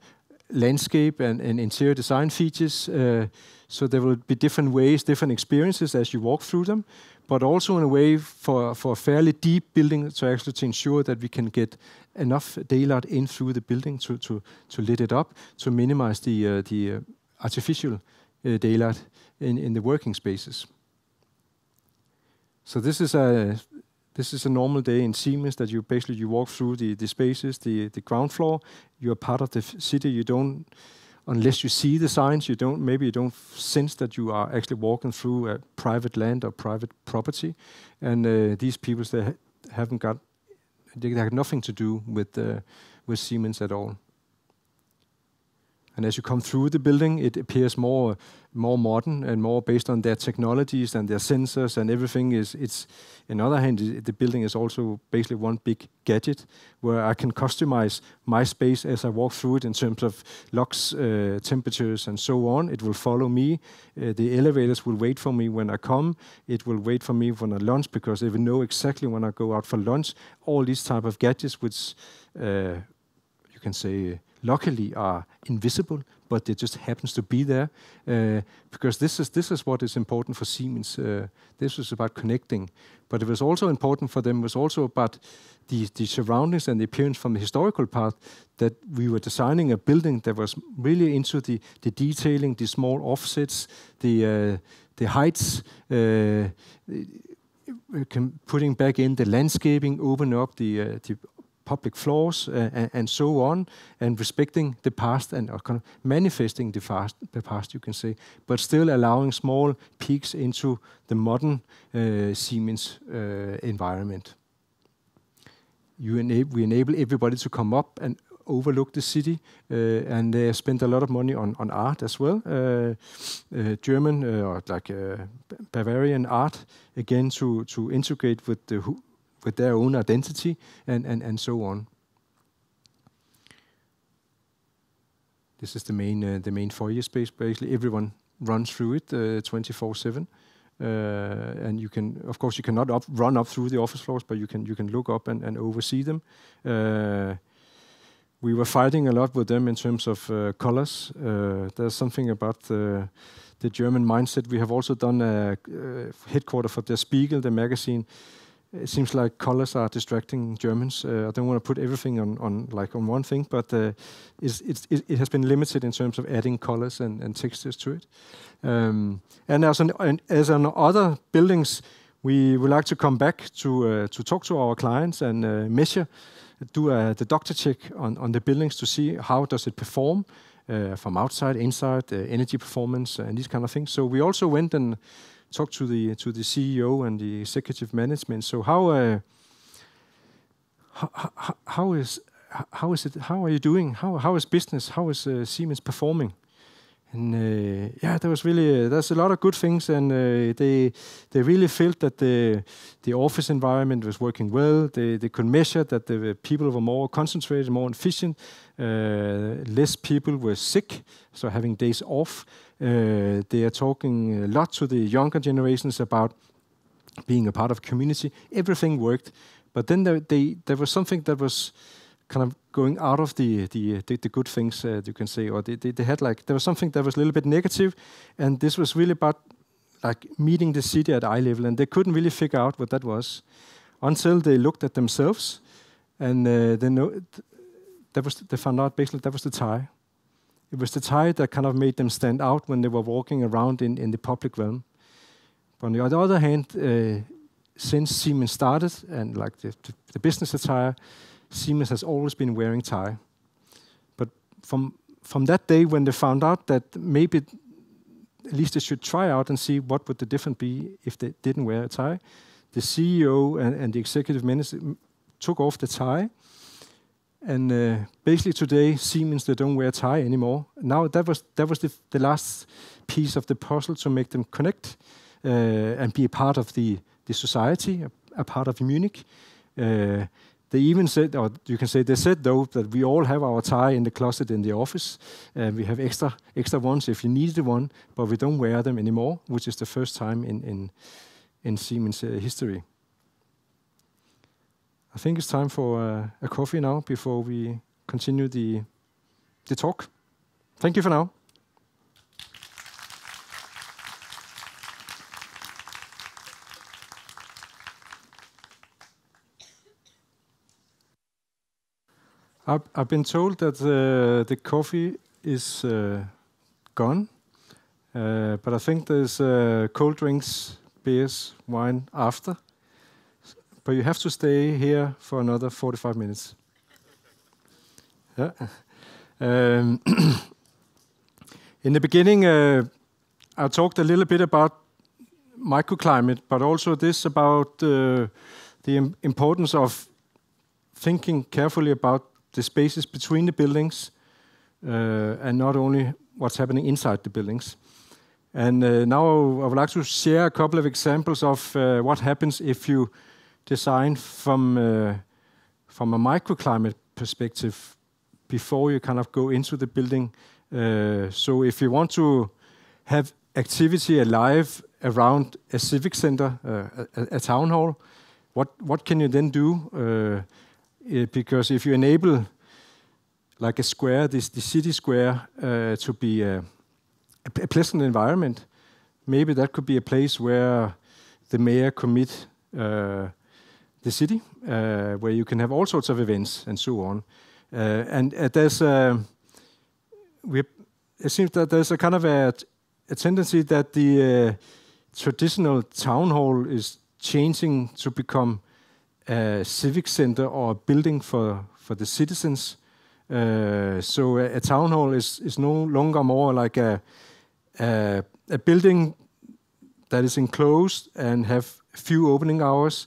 landscape and, and, interior design features. Uh, so there will be different ways, different experiences as you walk through them, but also in a way for, for fairly deep building to actually to ensure that we can get enough daylight in through the building to, to, to lit it up, to minimize the, uh, the uh, artificial uh, daylight in, in the working spaces. So this is a this is a normal day in Siemens that you basically you walk through the, the spaces, the, the ground floor. You're part of the city. You don't, unless you see the signs, you don't maybe you don't sense that you are actually walking through a private land or private property. And uh, these people they ha haven't got they have nothing to do with uh, with Siemens at all. And as you come through the building, it appears more more modern and more based on their technologies and their sensors and everything. Is it's on the other hand, the building is also basically one big gadget where I can customize my space as I walk through it in terms of locks, uh, temperatures, and so on. It will follow me. Uh, the elevators will wait for me when I come. It will wait for me when I lunch because they will know exactly when I go out for lunch. All these type of gadgets, which uh, you can say luckily are invisible, but it just happens to be there. Uh, because this is, this is what is important for Siemens. Uh, this was about connecting. But it was also important for them, was also about the, the surroundings and the appearance from the historical part, that we were designing a building that was really into the, the detailing, the small offsets, the, uh, the heights, uh, putting back in the landscaping, open up the, uh, the public floors uh, and, and, so on, and respecting the past and uh, kind of manifesting the past, the past, you can say, but still allowing small peaks into the modern uh, Siemens environment. Enab we enable everybody to come up and overlook the city, uh, and they spend a lot of money on, on art as well. Uh, uh, German or like Bavarian art again to to integrate with the with their own identity and, and, and so on. This is the main uh, the main foyer space. Basically, everyone runs through it 24/7, uh, uh, and you can, of course, you cannot up run up through the office floors, but you can you can look up and, and oversee them. Uh, we were fighting a lot with them in terms of uh, colors. Uh, there's something about the German mindset. We have also done a headquarter for Der Spiegel, the magazine, it seems like colors are distracting Germans. Uh, I don't want to put everything on, on like on one thing, but uh, it's, it's, it has been limited in terms of adding colors and, and textures to it. Um, and as on, as on other buildings, we would like to come back to uh, to talk to our clients and uh, measure, do uh, the doctor check on, on the buildings to see how does it perform uh, from outside, inside, energy performance, and these kind of things. So we also went and talk to the to the CEO and the executive management. So how uh, how, how, how is how is it? How are you doing? How how is business? How is uh, Siemens performing? And uh, yeah, there was really uh, there's a lot of good things, and uh, øh, they they er really felt that the the office environment was working well. They they could measure that the people were more concentrated, more efficient. Uh, less people were sick, so having days off. Uh, they are talking a lot to the younger generations about being a part of community. Everything worked, but then there, they there was something that was kind of going out of the the, the, the good things uh, you can say, or they, they, they, had like there was something that was a little bit negative, and this was really about like meeting the city at eye level, and they couldn't really figure out what that was until they looked at themselves, and uh, they know that was they found out basically that was the tie. It was the tie that kind of made them stand out when they were walking around in, in the public realm. But on the other hand, uh, since Siemens started and like the, the, the business attire, Siemens has always been wearing tie. But from, from that day when they found out that maybe at least they should try out and see what would the difference be if they didn't wear a tie, the CEO and, and the executive minister took off the tie. And uh, basically today, Siemens, they don't wear a tie anymore. Now that was, that was the, the last piece of the puzzle to make them connect uh, and be a part of the, the society, a, a part of Munich. Uh, they even said, or you can say, they said though that we all have our tie in the closet in the office, and we have extra extra ones if you needed one, but we don't wear them anymore, which is the first time in in in Siemens uh, history. I think it's time for uh, a coffee now before we continue the the talk. Thank you for now. I've, I've been told that uh, the coffee is uh, gone, uh, but I think there's uh, cold drinks, beers, wine after. But you have to stay here for another 45 minutes. Yeah. Um, <clears throat> in the beginning, uh, I talked a little bit about microclimate, but also this about the Im importance of thinking carefully about the spaces between the buildings uh, and not only what's happening inside the buildings. And uh, now I would like to share a couple of examples of uh, what happens if you design from uh, from a microclimate perspective before you kind of go into the building. Uh, so if you want to have activity alive around a civic center, uh, a, a, town hall, what what can you then do? Eh, because if you enable like a square, this the city square, uh, to be a, a, pleasant environment, maybe that could be a place where the mayor commit uh, the city, uh, where you can have all sorts of events and so on. Uh, and uh, there's a, we, it seems that there's a kind of a, a tendency that the traditional town hall is changing to become a civic center or a building for, for the citizens. Uh, so a, a, town hall is, is no longer more like a, a, a, building that is enclosed and have few opening hours.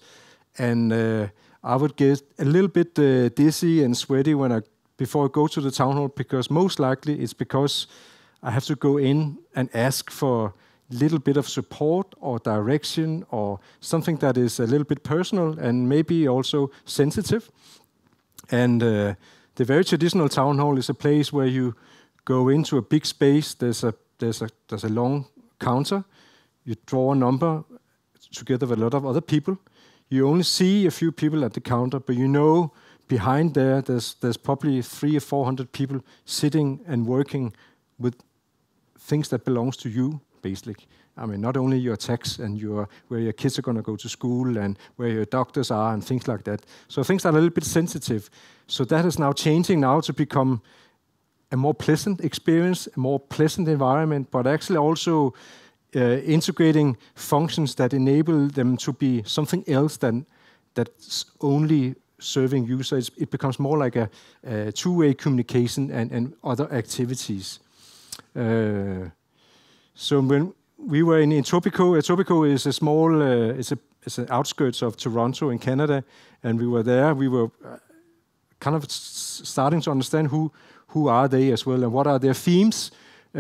And uh, I would get a little bit uh, dizzy and sweaty when I before I go to the town hall because most likely it's because I have to go in and ask for little bit of support or direction or something that is a little bit personal and maybe also sensitive. And uh, the very traditional town hall is a place where you go into a big space. There's a there's a there's a long counter. You draw a number together with a lot of other people. You only see a few people at the counter, but you know behind there there's there's probably three or four hundred people sitting and working with things that belongs to you Basically, I mean, not only your tax and your where your kids are going to go to school and where your doctors are and things like that. So things are a little bit sensitive. So that is now changing now to become a more pleasant experience, a more pleasant environment, but actually also uh, integrating functions that enable them to be something else than that's only serving users. It becomes more like a, a two-way communication and, and other activities. Uh, so when we were in, Etobicoke, Etobicoke is a small, uh, it's a it's an outskirts of Toronto in Canada, and we were there. We were uh, kind of starting to understand who who are they as well and what are their themes. Uh,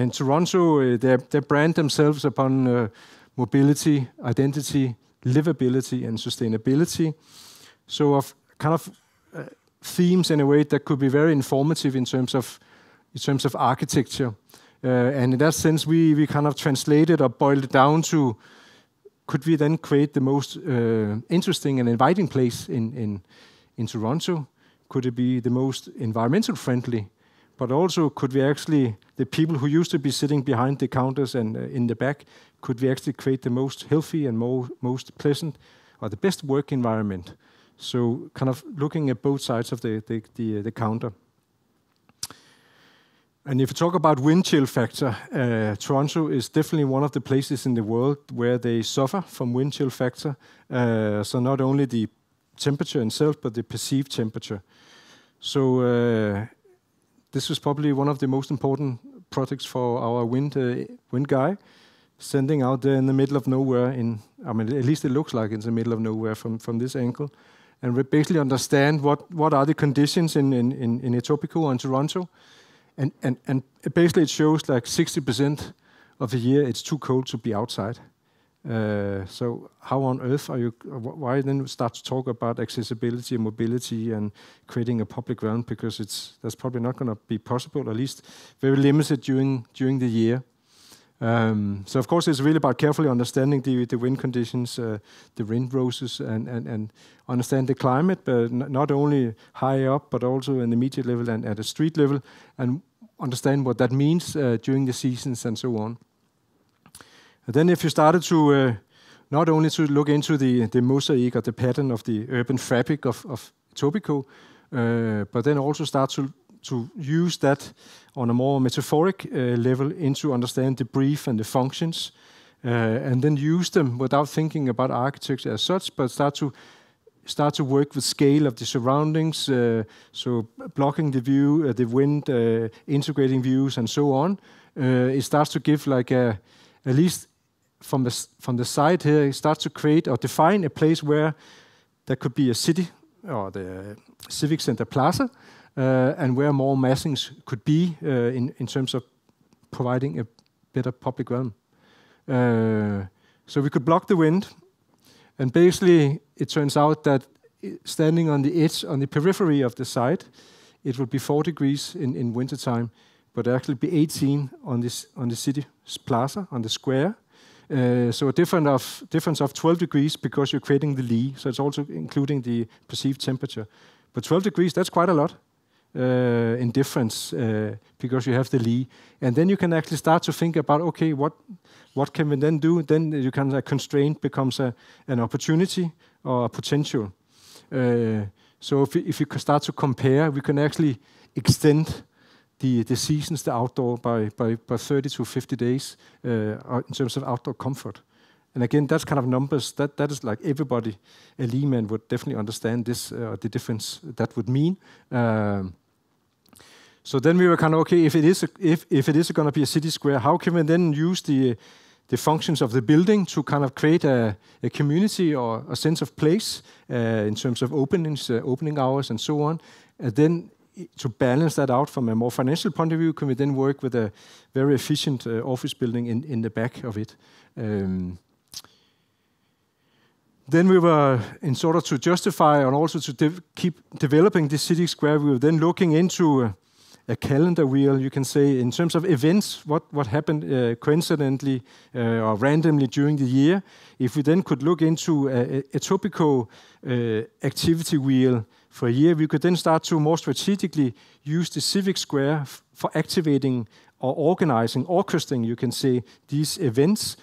and Toronto, uh, they they brand themselves upon uh, mobility, identity, livability, and sustainability. So of kind of uh, themes in a way that could be very informative in terms of in terms of architecture. Uh, and in that sense, we, we kind of translated or boiled it down to could we then create the most uh, interesting and inviting place in, in, in Toronto? Could it be the most environmental friendly? But also, could we actually, the people who used to be sitting behind the counters and uh, in the back, could we actually create the most healthy and mo most pleasant or the best work environment? So, kind of looking at both sides of the, the, the, the counter. And if you talk about wind chill factor, uh, Toronto is definitely one of the places in the world where they suffer from wind chill factor. Uh, so not only the temperature itself, but the perceived temperature. So uh, this was probably one of the most important projects for our wind uh, wind guy, sending out there in the middle of nowhere. In I mean, at least it looks like it's the middle of nowhere from from this angle, and we basically understand what what are the conditions in in in, in Etobicoke and Toronto and, and, and basically it shows like 60% of the year it's too cold to be outside. Uh, so how on earth are you? Why then start to talk about accessibility and mobility and creating a public realm? Because it's that's probably not going to be possible, at least very limited during during the year. Um, so of course it's really about carefully understanding the, the wind conditions, uh, the wind roses, and, and, and understand the climate, but not only high up, but also in the media level and at the street level, and understand what that means uh, during the seasons and so on. And then if you started to uh, not only to look into the, the mosaic or the pattern of the urban fabric of, of Topico, uh, but then also start to to use that on a more metaphoric uh, level into understand the brief and the functions, uh, and then use them without thinking about architecture as such, but start to start to work with scale of the surroundings, uh, so blocking the view, uh, the wind, uh, integrating views, and so on. Uh, it starts to give like a, at least from the from the side here, it starts to create or define a place where there could be a city or the civic center plaza, uh, and where more massings could be uh, in terms of providing a better public realm. Uh, so we could block the wind, and basically, it turns out that standing on the edge, on the periphery of the site, it would be 4 degrees in, in wintertime, but actually be 18 on this on the city plaza, on the square. Uh, so a difference of difference of 12 degrees because you're creating the lee, so it's also including the perceived temperature. But 12 degrees, that's quite a lot uh, indifference uh, because you have the Lee. And then you can actually start to think about, okay, what, what can we then do? Then you can, a constraint becomes a, an opportunity or a potential. Uh, so if, if you can start to compare, we can actually extend the, the seasons, the outdoor, by, by, by 30 to 50 days uh, in terms of outdoor comfort. And again, that's kind of numbers. That that is like everybody, a layman would definitely understand this uh, the difference that would mean. Um, so then we were kind of okay. If it is a, if if it is going to be a city square, how can we then use the the functions of the building to kind of create a, a community or a sense of place uh, in terms of openings, uh, opening hours, and so on. And then to balance that out from a more financial point of view, can we then work with a very efficient uh, office building in, in the back of it? Um, then we were, in order to justify and also to keep developing this city square, we were then looking into a, calendar wheel, you can say, in terms of events, what, what happened uh, coincidentally uh, or randomly during the year. If we then could look into a, topical uh, activity wheel for a year, we could then start to more strategically use the civic square for activating or organizing, orchestrating, you can say, these events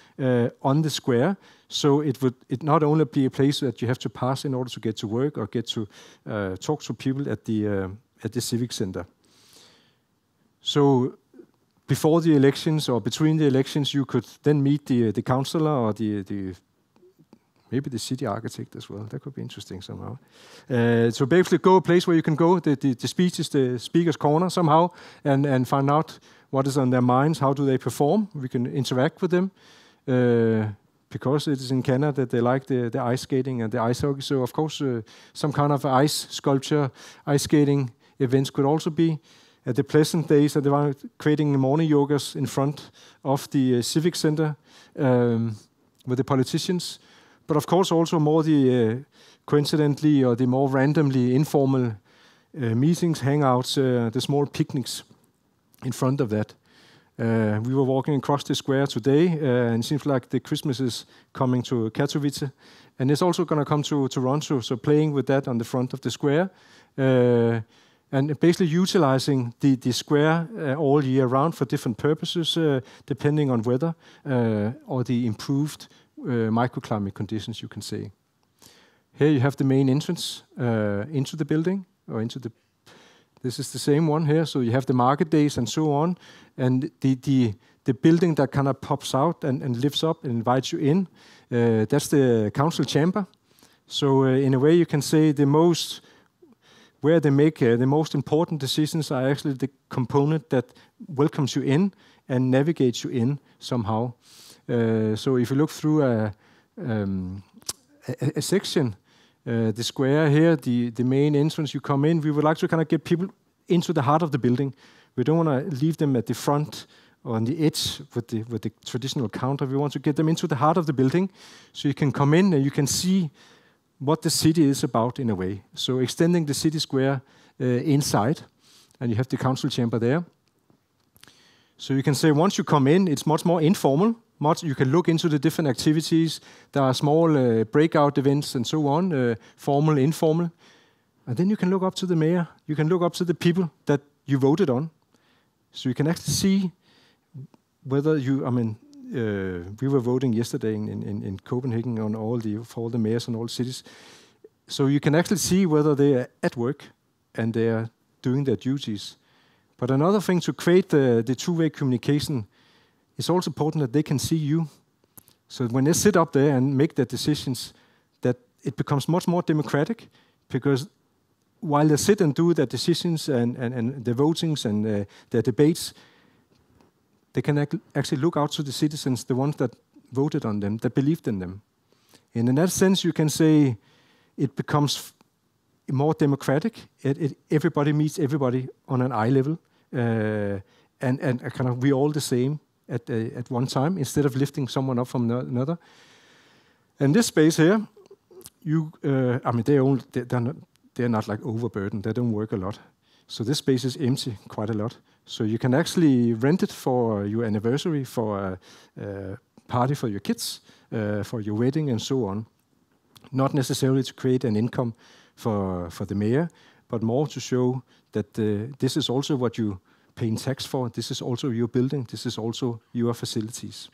on the square. So it would it not only be a place that you have to pass in order to get to work or get to uh, talk to people at the uh, at the civic center. So before the elections or between the elections, you could then meet the uh, the councillor or the the maybe the city architect as well. That could be interesting somehow. Uh, so basically, go a place where you can go. The, the, the speech is the speaker's corner somehow, and and find out what is on their minds. How do they perform? We can interact with them. Uh, because it is in Canada, they like the, the ice skating and the ice hockey. So, of course, uh, some kind of ice sculpture, ice skating events could also be. At uh, the pleasant days, and they were creating morning yogas in front of the uh, civic center um, with the politicians. But of course, also more the uh, coincidentally or the more randomly informal uh, meetings, hangouts, the small picnics in front of that. Uh, we were walking across the square today, uh, and it seems like the Christmas is coming to Katowice, and it's also going to come to Toronto. So playing with that on the front of the square, uh, and basically utilizing the the square uh, all year round for different purposes, uh, depending on weather uh, or the improved microclimate conditions, you can say. Here you have the main entrance into the building or into the this is the same one here. So you have the market days and so on. And the, the, the building that kind of pops out and, and lifts up and invites you in, uh, that's the council chamber. So uh, in a way, you can say the most where they make uh, the most important decisions are actually the component that welcomes you in and navigates you in somehow. Uh, so if you look through a, um, a, a section, uh, the square here, the, the main entrance you come in. We would like to kind of get people into the heart of the building. We don't want to leave them at the front or on the edge with the, with the traditional counter. We want to get them into the heart of the building so you can come in and you can see what the city is about in a way. So extending the city square uh, inside, and you have the council chamber there. So you can say once you come in, it's much more informal much. You can look into the different activities. There are small uh, breakout events and so on, uh, formal, informal. And then you can look up to the mayor. You can look up to the people that you voted on. So you can actually see whether you, I mean, uh, we were voting yesterday in, in, in, Copenhagen on all the, for all the mayors and all cities. So you can actually see whether they are at work and they are doing their duties. But another thing to create the, the two-way communication it's also important that they can see you. So when they sit up there and make their decisions, that it becomes much more democratic because while they sit and do their decisions and, and, and their votings and uh, their debates, they can ac actually look out to the citizens, the ones that voted on them, that believed in them. And in that sense, you can say it becomes more democratic. It, it, everybody meets everybody on an eye level, uh, and, and kind of we're all the same at, uh, at one time instead of lifting someone up from another. And this space here, you, uh, I mean, they're, only, they're, not, they're not like overburdened. They don't work a lot. So this space is empty quite a lot. So you can actually rent it for your anniversary, for a, a party for your kids, uh, for your wedding, and so on. Not necessarily to create an income for for the mayor, but more to show that uh, this is also what you paying tax for. This is also your building. This is also your facilities.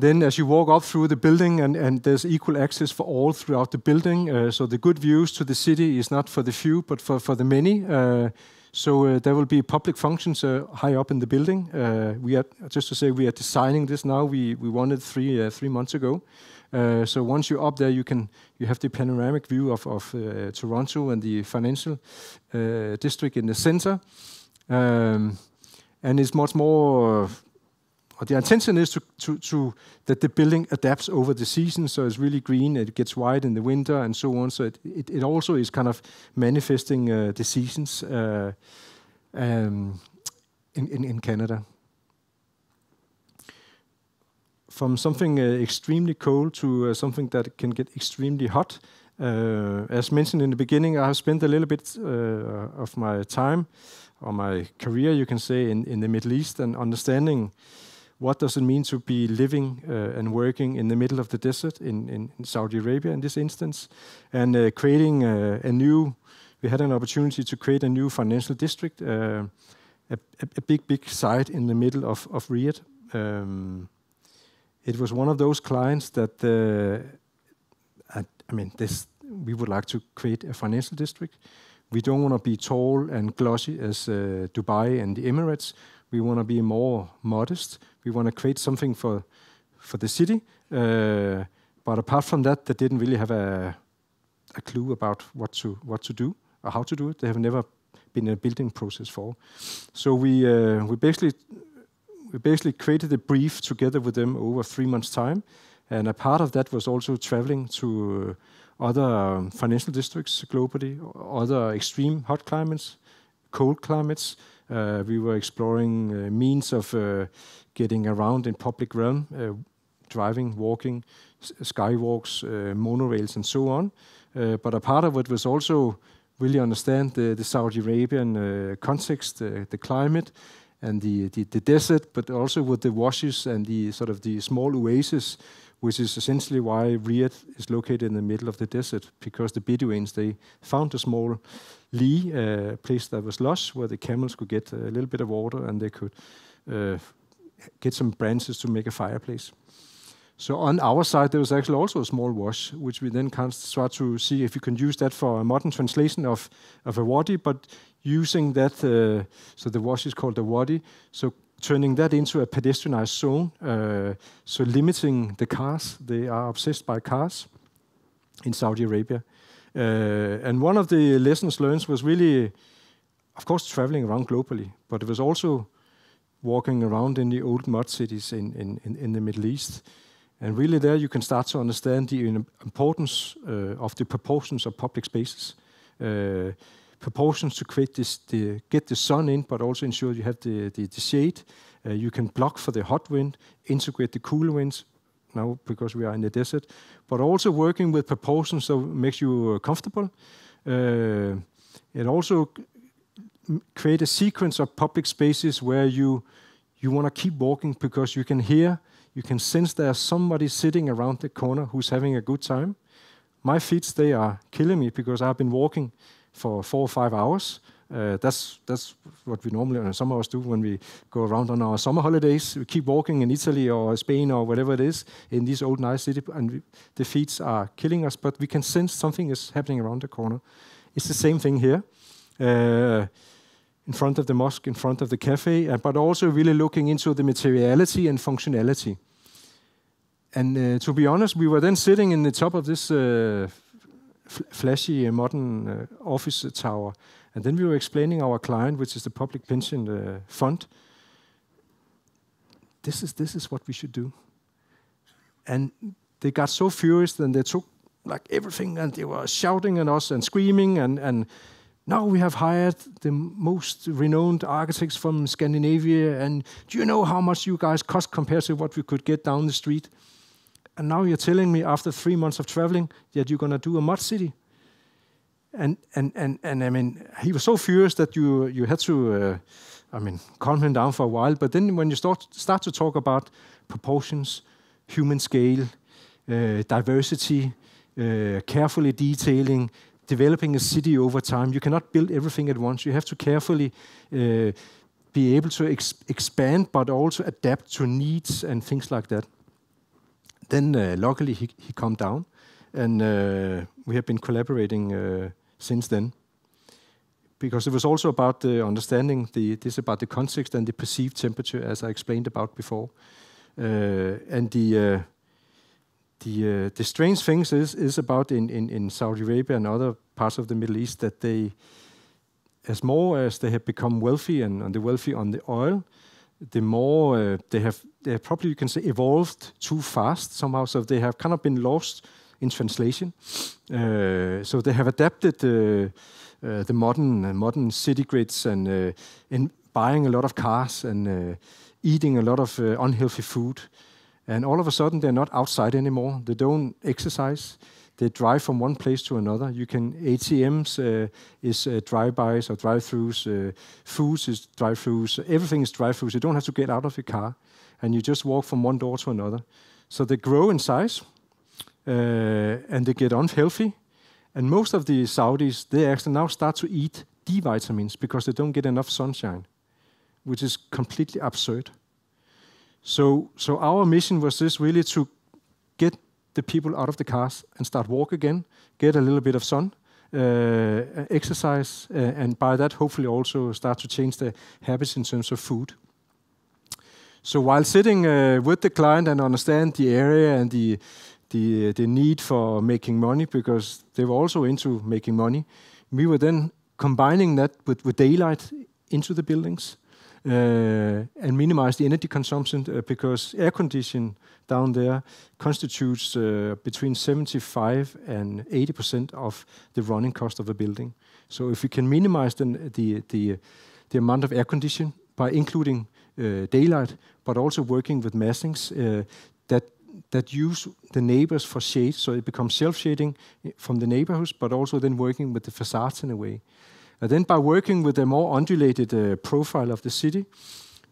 Then as you walk up through the building and, and there's equal access for all throughout the building, uh, so the good views to the city is not for the few, but for, for the many. Uh, so uh, there will be public functions uh, high up in the building. Uh, we are, just to say, we are designing this now. We, we wanted three, uh, three months ago. Uh, so once you're up there, you can you have the panoramic view of, of uh, Toronto and the financial uh, district in the center, um, and it's much more. Uh, the intention is to, to, to, that the building adapts over the season, so it's really green. It gets white in the winter and so on. So it it, it also is kind of manifesting uh, the seasons um, in, in, in Canada from something uh, extremely cold to uh, something that can get extremely hot. Uh, as mentioned in the beginning, I have spent a little bit of my time or my career, you can say, in, in the Middle East and understanding what does it mean to be living uh, and working in the middle of the desert in, in, Saudi Arabia in this instance, and uh, creating a new, we had an opportunity to create a new financial district, a, a, big, big site in the middle of, of Riyadh. Um, it was one of those clients that, I, uh, I mean, this we would like to create a financial district. We don't want to be tall and glossy as uh, Dubai and the Emirates. We want to be more modest. We want to create something for for the city. Uh, but apart from that, they didn't really have a a clue about what to what to do or how to do it. They have never been in a building process for. So we uh, we basically we basically created a brief together with them over three months' time, and a part of that was also traveling to uh, other um, financial districts globally, other extreme hot climates, cold climates. Uh, we were exploring uh, means of uh, getting around in public realm, uh, driving, walking, skywalks, uh, monorails, and so on. but a part of it was also really understand the, the Saudi Arabian context, the climate, and the, the, the desert, but also with the washes and the sort of the small oases, which is essentially why Riyadh is located in the middle of the desert, because the Bedouins, they found a small lee, a uh, place that was lush, where the camels could get a little bit of water and they could uh, get some branches to make a fireplace. So on our side, there was actually also a small wash, which we then can start to see if you can use that for a modern translation of, of a wadi, but using that, uh, so the wash is called the wadi, so turning that into a pedestrianized zone, uh, so limiting the cars. They are obsessed by cars in Saudi Arabia. Uh, and one of the lessons learned was really, of course, traveling around globally, but it was also walking around in the old mud cities in, in, in, in the Middle East. And really, there you can start to understand the importance uh, of the proportions of public spaces. Uh, proportions to create this, the, get the sun in, but also ensure you have the, the, the shade. Uh, you can block for the hot wind, integrate the cool winds, now because we are in the desert, but also working with proportions that makes you uh, comfortable. Uh, it also create a sequence of public spaces where you you want to keep walking because you can hear, you can sense there's somebody sitting around the corner who's having a good time. My feet, they are killing me because I've been walking for four or five hours. Uh, that's that's what we normally uh, some of us do when we go around on our summer holidays. We keep walking in Italy or Spain or whatever it is in these old nice cities, and we, the feeds are killing us. But we can sense something is happening around the corner. It's the same thing here, uh, in front of the mosque, in front of the cafe, uh, but also really looking into the materiality and functionality. And uh, to be honest, we were then sitting in the top of this uh, flashy uh, modern uh, office tower. And then we were explaining our client, which is the public pension uh, fund, this is this is what we should do. And they got so furious, and they took like everything, and they were shouting at us and screaming, and and now we have hired the most renowned architects from Scandinavia, and do you know how much you guys cost compared to what we could get down the street? And now you're telling me after three months of traveling that you're going to do a mud city. And, and, and, and I mean, he was so furious that you, you had to, uh, I mean, calm him down for a while. But then when you start, start to talk about proportions, human scale, uh, diversity, uh, carefully detailing, developing a city over time, you cannot build everything at once. You have to carefully uh, be able to ex expand, but also adapt to needs and things like that. Then øh, luckily he, he calmed down, and øh, we have been collaborating øh, since then. Because it was also about the uh, understanding the, this about the context and the perceived temperature, as I explained about before, uh, and the uh, the uh, the strange things is is about in, in, in Saudi Arabia and other parts of the Middle East that they, as more as they have become wealthy and, and the wealthy on the oil, the more uh, they have uh, probably you can say evolved too fast somehow, so they have kind of been lost in translation. Uh, so they have adapted uh, the modern uh, modern city grids and uh, in buying a lot of cars and eating a lot of unhealthy food, and all of a sudden they're not outside anymore. They don't exercise. They drive from one place to another. You can ATMs is drive-bys or drive-throughs. foods is drive-throughs. Everything is drive-throughs. You don't have to get out of your car and you just walk from one door to another. So they grow in size, uh, and they get unhealthy. And most of the Saudis, they actually now start to eat D vitamins because they don't get enough sunshine, which is completely absurd. So, so our mission was this really to get the people out of the cars and start walk again, get a little bit of sun, uh, exercise, uh, and by that hopefully also start to change their habits in terms of food. So while sitting uh, with the client and understand the area and the, the, the need for making money, because they were also into making money, we were then combining that with, with daylight into the buildings. Uh, and minimize the energy consumption uh, because air condition down there constitutes uh, between 75 and 80 percent of the running cost of a building. So if we can minimize the, the the, the amount of air condition by including Øh, daylight, but also working with massings øh, that that use the neighbors for shade, so it becomes self-shading from the neighborhoods, but also then working with the facades in a way. And then by working with a more undulated uh, profile of the city,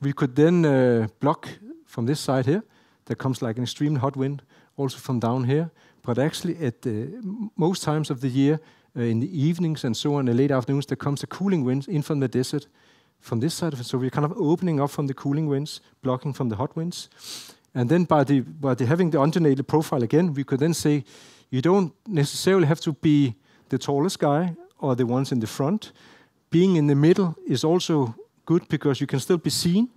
we could then uh, block from this side here, there comes like an extreme hot wind, also from down here, but actually at the most times of the year, uh, in the evenings and so on, in the late afternoons, there comes a cooling wind in from the desert, from this side of it. So we're kind of opening up from the cooling winds, blocking from the hot winds. And then by, the, by the having the undulated profile again, we could then say you don't necessarily have to be the tallest guy or the ones in the front. Being in the middle is also good because you can still be seen.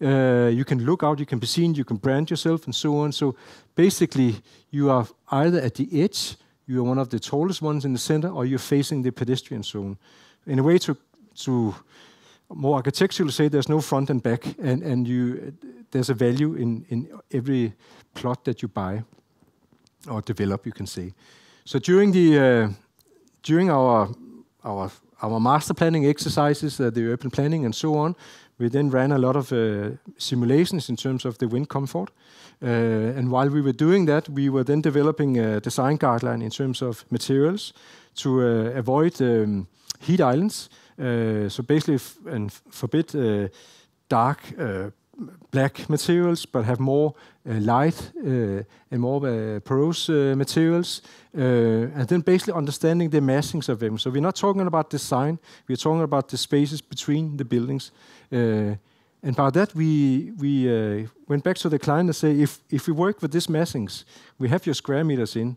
Uh, you can look out, you can be seen, you can brand yourself, and so on. So basically, you are either at the edge, you are one of the tallest ones in the center, or you're facing the pedestrian zone. In a way to to more architectural say there's no front and back and, and you there's a value in, in every plot that you buy or develop you can say so during the uh, during our our our master planning exercises uh, the urban planning and so on we then ran a lot of uh, simulations in terms of the wind comfort uh, and while we were doing that we were then developing a design guideline in terms of materials to uh, avoid um, heat islands uh, so basically, and forbid uh, dark øh, black materials, but have more light and more uh, porous uh, materials, uh, and then basically understanding the massings of them. So we're not talking about design; we're talking about the spaces between the buildings. And by that, we, we uh, went back to the client and say, if, if we work with these massings, we have your square meters in,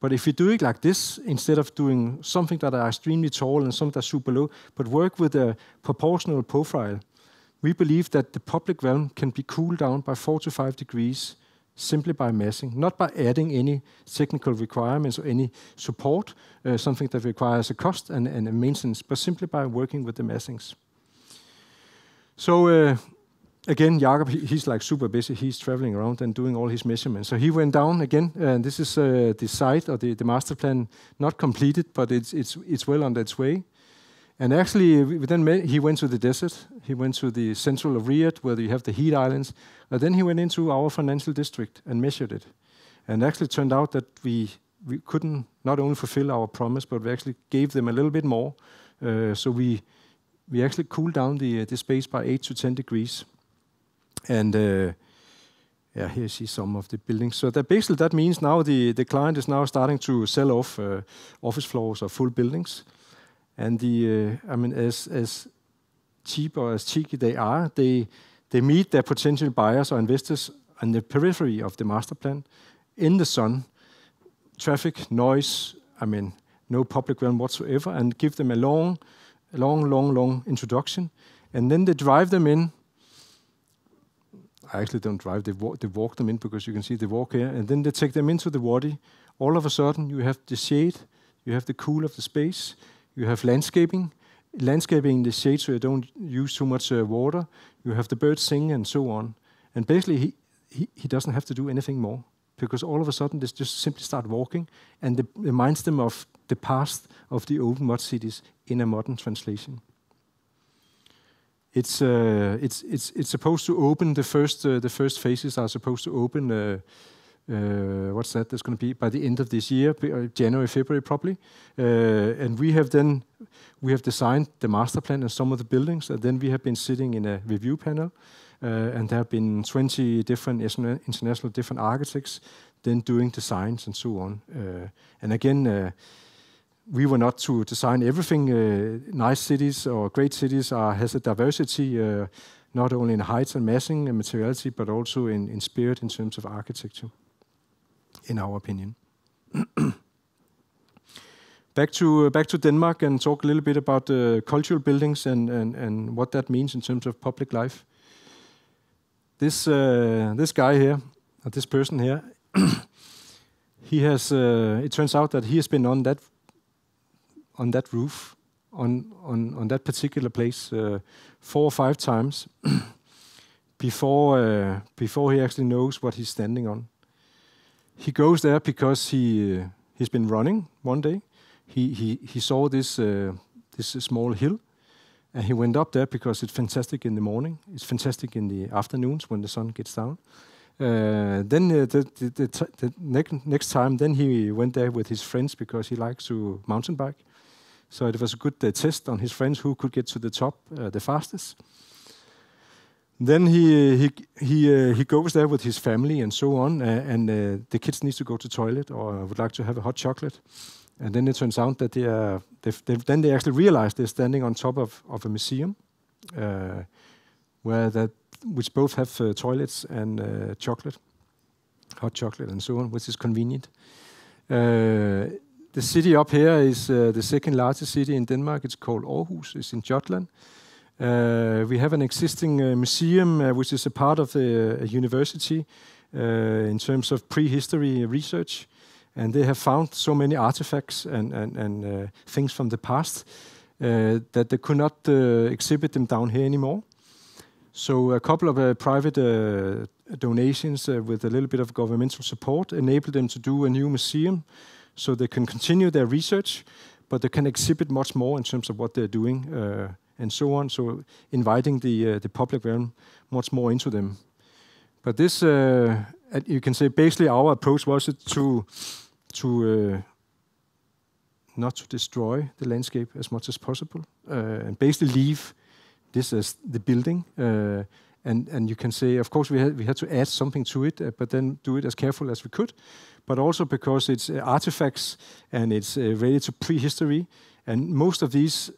but if you do it like this, instead of doing something that are extremely tall and some that super low, but work with a proportional profile, we believe that the public realm can be cooled down by four to five degrees simply by massing, not by adding any technical requirements or any support, uh, something that requires a cost and, and, a maintenance, but simply by working with the massings. So uh, again, Jakob, he's like super busy. He's traveling around and doing all his measurements. So he went down again, and this is uh, the site or the, the master plan not completed, but it's, it's, it's well on its way. And actually, we then met, he went to the desert. He went to the central of Riyadh, where you have the heat islands. And then he went into our financial district and measured it. And actually, turned out that we we couldn't not only fulfill our promise, but we actually gave them a little bit more. Uh, so we we actually cooled down the uh, the space by eight to ten degrees. And yeah, uh, here you see some of the buildings. So basically, that means now the, the client is now starting to sell off uh, office floors or full buildings. And the, uh, I mean, as, as cheap or as cheeky they are, they, they meet their potential buyers or investors on the periphery of the master plan, in the sun, traffic, noise, I mean, no public realm whatsoever, and give them a long, long, long, long introduction. And then they drive them in I actually don't drive. They walk, they walk them in because you can see they walk here, and then they take them into the wadi. All of a sudden, you have the shade, you have the cool of the space, you have landscaping, landscaping in the shade so you don't use too much uh, water. You have the birds sing and so on. And basically, he, he, he doesn't have to do anything more because all of a sudden they just simply start walking and it reminds them of the past of the old mud cities in a modern translation it's uh, it's it's it's supposed to open the first uh, the first phases are supposed to open. Uh, uh what's that? That's going to be by the end of this year, uh, January, February, probably. Uh, and we have then we have designed the master plan and some of the buildings, and then we have been sitting in a review panel, and there have been 20 different international different architects then doing designs and so on. and again we were not to design everything. Uh, nice cities or great cities are, has a diversity, uh, not only in height and massing and materiality, but also in, in spirit in terms of architecture, in our opinion. <clears throat> back to uh, back to Denmark and talk a little bit about cultural buildings and, and, and what that means in terms of public life. This uh, this guy here, this person here, <clears throat> he has. Uh, it turns out that he has been on that on that roof, on, on, on that particular place, uh, four or five times <clears throat> before, uh, before he actually knows what he's standing on. He goes there because he, uh, he's been running one day. He, he, he saw this, uh, this small hill and he went up there because it's fantastic in the morning. It's fantastic in the afternoons when the sun gets down. Uh, then uh, the, the, the, the ne next time, then he went there with his friends because he likes to mountain bike. So it was a good uh, test on his friends who could get to the top uh, the fastest. Then he he he uh, he goes there with his family and so on, uh, and uh, the kids need to go to toilet or would like to have a hot chocolate. And then it turns out that they are they've, they've, then they actually realize they're standing on top of of a museum, where that which both have toilets and chocolate hot chocolate and so on, which is convenient. Uh, the city up here is uh, the second largest city in Denmark. It's called Aarhus. It's in Jutland. Uh, we have an existing uh, museum, uh, which is a part of the university uh, in terms of prehistory research. And they have found so many artifacts and, and, and uh, things from the past that they could not exhibit them down here anymore. So a couple of uh, private uh, donations uh, with a little bit of governmental support enabled them to do a new museum so they can continue their research, but they can exhibit much more in terms of what they're doing uh, and so on. So inviting the uh, the public realm much more into them. But this, uh, you can say, basically our approach was to to uh, not to destroy the landscape as much as possible, uh, and basically leave this as the building. Uh, and and you can say, of course, we had we had to add something to it, but then do it as careful as we could but also because it's uh, artifacts and it's uh, related to prehistory. And most of these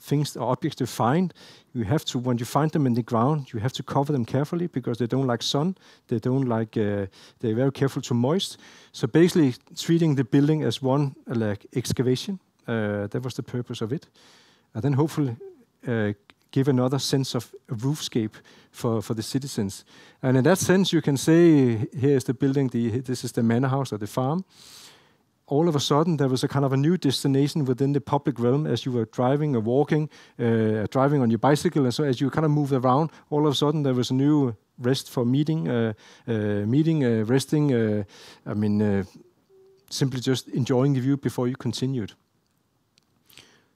things are uh, objects to find, you have to, when you find them in the ground, you have to cover them carefully because they don't like sun, they don't like, uh, they're very careful to moist. So basically treating the building as one like excavation, uh, that was the purpose of it. And then hopefully give another sense of roofscape for, for the citizens. And in that sense, you can say, here is the building, the, this is the manor house or the farm. All of a sudden, there was a kind of a new destination within the public realm as you were driving or walking, uh, driving on your bicycle. And so as you kind of moved around, all of a sudden, there was a new rest for meeting, uh, uh, meeting, uh, resting, uh, I mean, uh, simply just enjoying the view before you continued.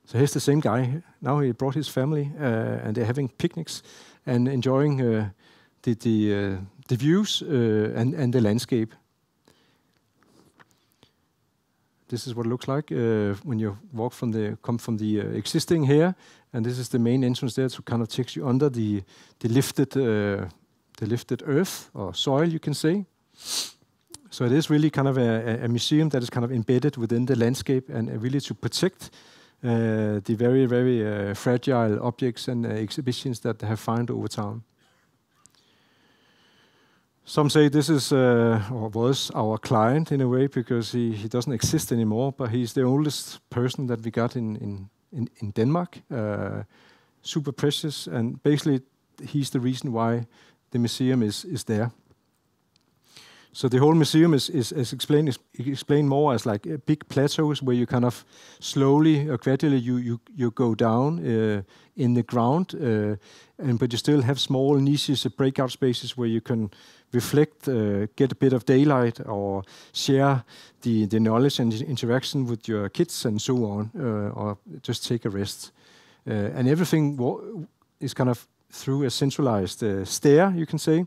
So here's the same guy. Now he brought his family, uh, and they're having picnics and enjoying uh, the the, uh, the views uh, and and the landscape. This is what it looks like uh, when you walk from the come from the uh, existing here, and this is the main entrance there. So kind of takes you under the the lifted the lifted earth or soil, you can say. So it is really kind of a, a museum that is kind of embedded within the landscape and really to protect uh, the very, very uh, fragile objects and uh, exhibitions that they have found over time. Some say this is uh, or was our client in a way because he, he doesn't exist anymore, but he's the oldest person that we got in, in, in, in Denmark. Uh, super precious, and basically, he's the reason why the museum is, is there. So the whole museum is, is, is explained more as like uh, big plateaus where you kind of slowly or gradually you you, you go down uh, in the ground, uh, and but you still have small niches, uh, breakout spaces where you can reflect, uh, get a bit of daylight, or share the the knowledge and interaction with your kids and so on, uh, or just take a rest, uh, and everything is kind of through a centralized stair, you can say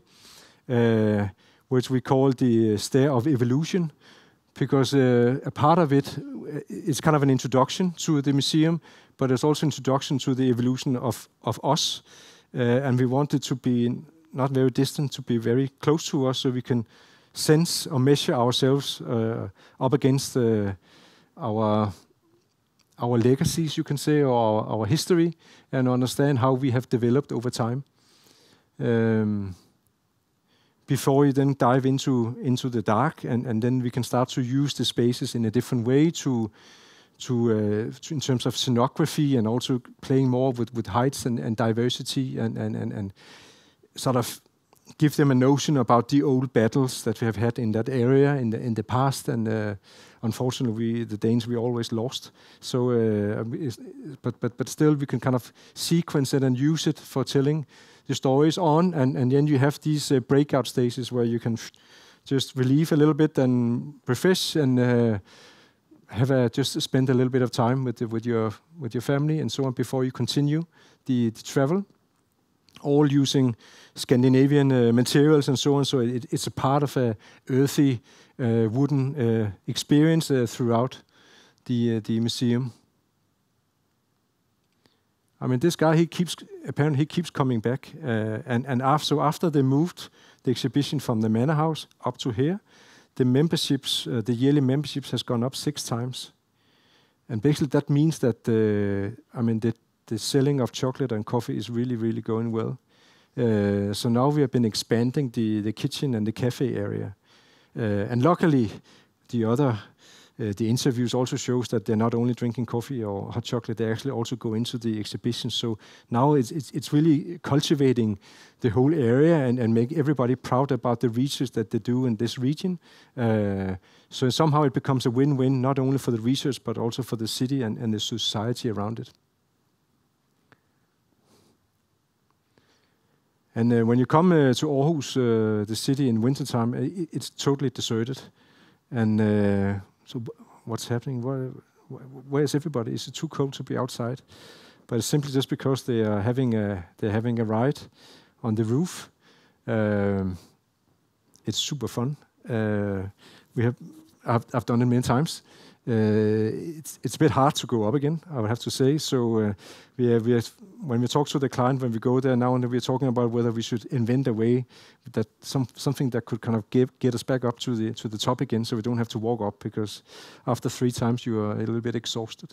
which we call the uh, stair of evolution, because uh, a part of it uh, is kind of an introduction to the museum, but it's also introduction to the evolution of, of us. Uh, and we want it to be not very distant, to be very close to us, so we can sense or measure ourselves uh, up against uh, our our legacies, you can say, or our, our, history, and understand how we have developed over time. Um, before you then dive into into the dark, and, and then we can start to use the spaces in a different way to to, uh, to in terms of scenography and also playing more with, with heights and, and diversity and, and, and, and sort of give them a notion about the old battles that we have had in that area in the in the past and uh, unfortunately we, the Danes we always lost so uh, but but but still we can kind of sequence it and use it for telling the stories on, and, and then you have these uh, breakout stages where you can just relieve a little bit and refresh and uh, have a, just spend a little bit of time with the, with your with your family and so on before you continue the, the travel. All using Scandinavian uh, materials and so on, so it, it's a part of a earthy uh, wooden uh, experience uh, throughout the the museum. I mean, this guy, he keeps, apparently he keeps coming back. Uh, and and after, so after they moved the exhibition from the manor house up to here, the memberships, uh, the yearly memberships has gone up six times. And basically that means that, the, uh, I mean, the, the selling of chocolate and coffee is really, really going well. Uh, so now we have been expanding the, the kitchen and the cafe area. Uh, and luckily, the other uh, the interviews also shows that they're not only drinking coffee or hot chocolate; they actually also go into the exhibitions. So now it's it's, it's really cultivating the whole area and, and make everybody proud about the research that they do in this region. Uh, so somehow it becomes a win-win not only for the research but also for the city and, and the society around it. And uh, when you come uh, to Aarhus, uh, the city in wintertime, it's totally deserted. And uh, so what's happening? Where, where is everybody? Is it too cold to be outside? But it's simply just because they are having a they're having a ride on the roof. Um, it's super fun. Uh, we have I've, I've done it many times. Uh, it's, it's a bit hard to go up again, I would have to say. So uh, we are, we are, when we talk to the client, when we go there now and we're talking about whether we should invent a way that some, something that could kind of give, get us back up to the, to the top again so we don't have to walk up because after three times you are a little bit exhausted.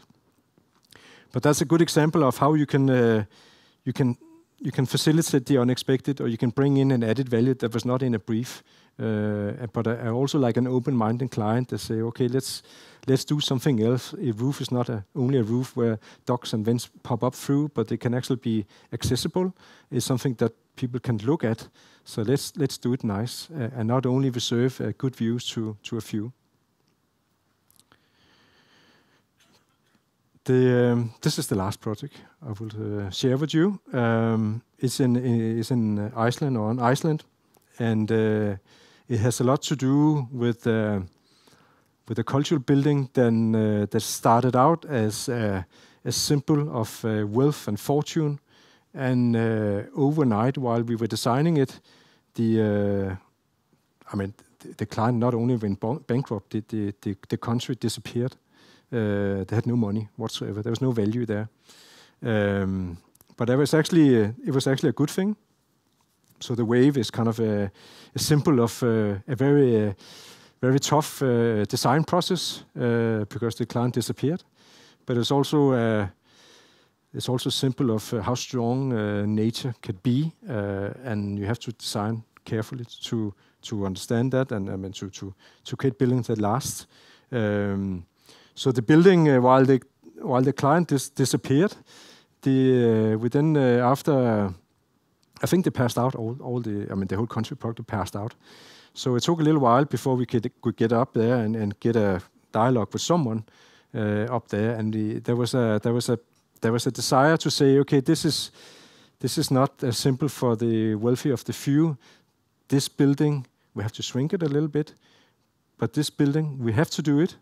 But that's a good example of how you can, uh, you can you can facilitate the unexpected or you can bring in an added value that was not in a brief uh, but uh, also like an open-minded client that say okay let's let's do something else. A roof is not a, only a roof where ducts and vents pop up through, but they can actually be accessible. It's something that people can look at. So let's let's do it nice uh, and not only reserve uh, good views to to a few. The, um, this is the last project I will uh, share with you. Um, it's in it's in uh, Iceland or on Iceland, and uh, it has a lot to do with uh, with a cultural building then uh, that started out as a, a symbol of uh, wealth and fortune. And uh, overnight, while we were designing it, the I mean, the client not only went bankrupt, the, the, the, the country disappeared. Uh, they had no money whatsoever. There was no value there. Um, but that was actually uh, it was actually a good thing. So the wave is kind of a, a symbol of uh, a very very tough uh, design process uh, because the client disappeared. But it's also uh, it's also simple of uh, how strong uh, nature can be, uh, and you have to design carefully to to understand that, and I mean to to to create buildings that last. Um, so the building, while the while the client dis disappeared, the we then after. I think they passed out all, all the. I mean, the whole country probably passed out, so it took a little while before we could, could get up there and, and get a dialogue with someone uh, up there. And the, there was a there was a there was a desire to say, okay, this is this is not as simple for the wealthy of the few. This building, we have to shrink it a little bit, but this building, we have to do it.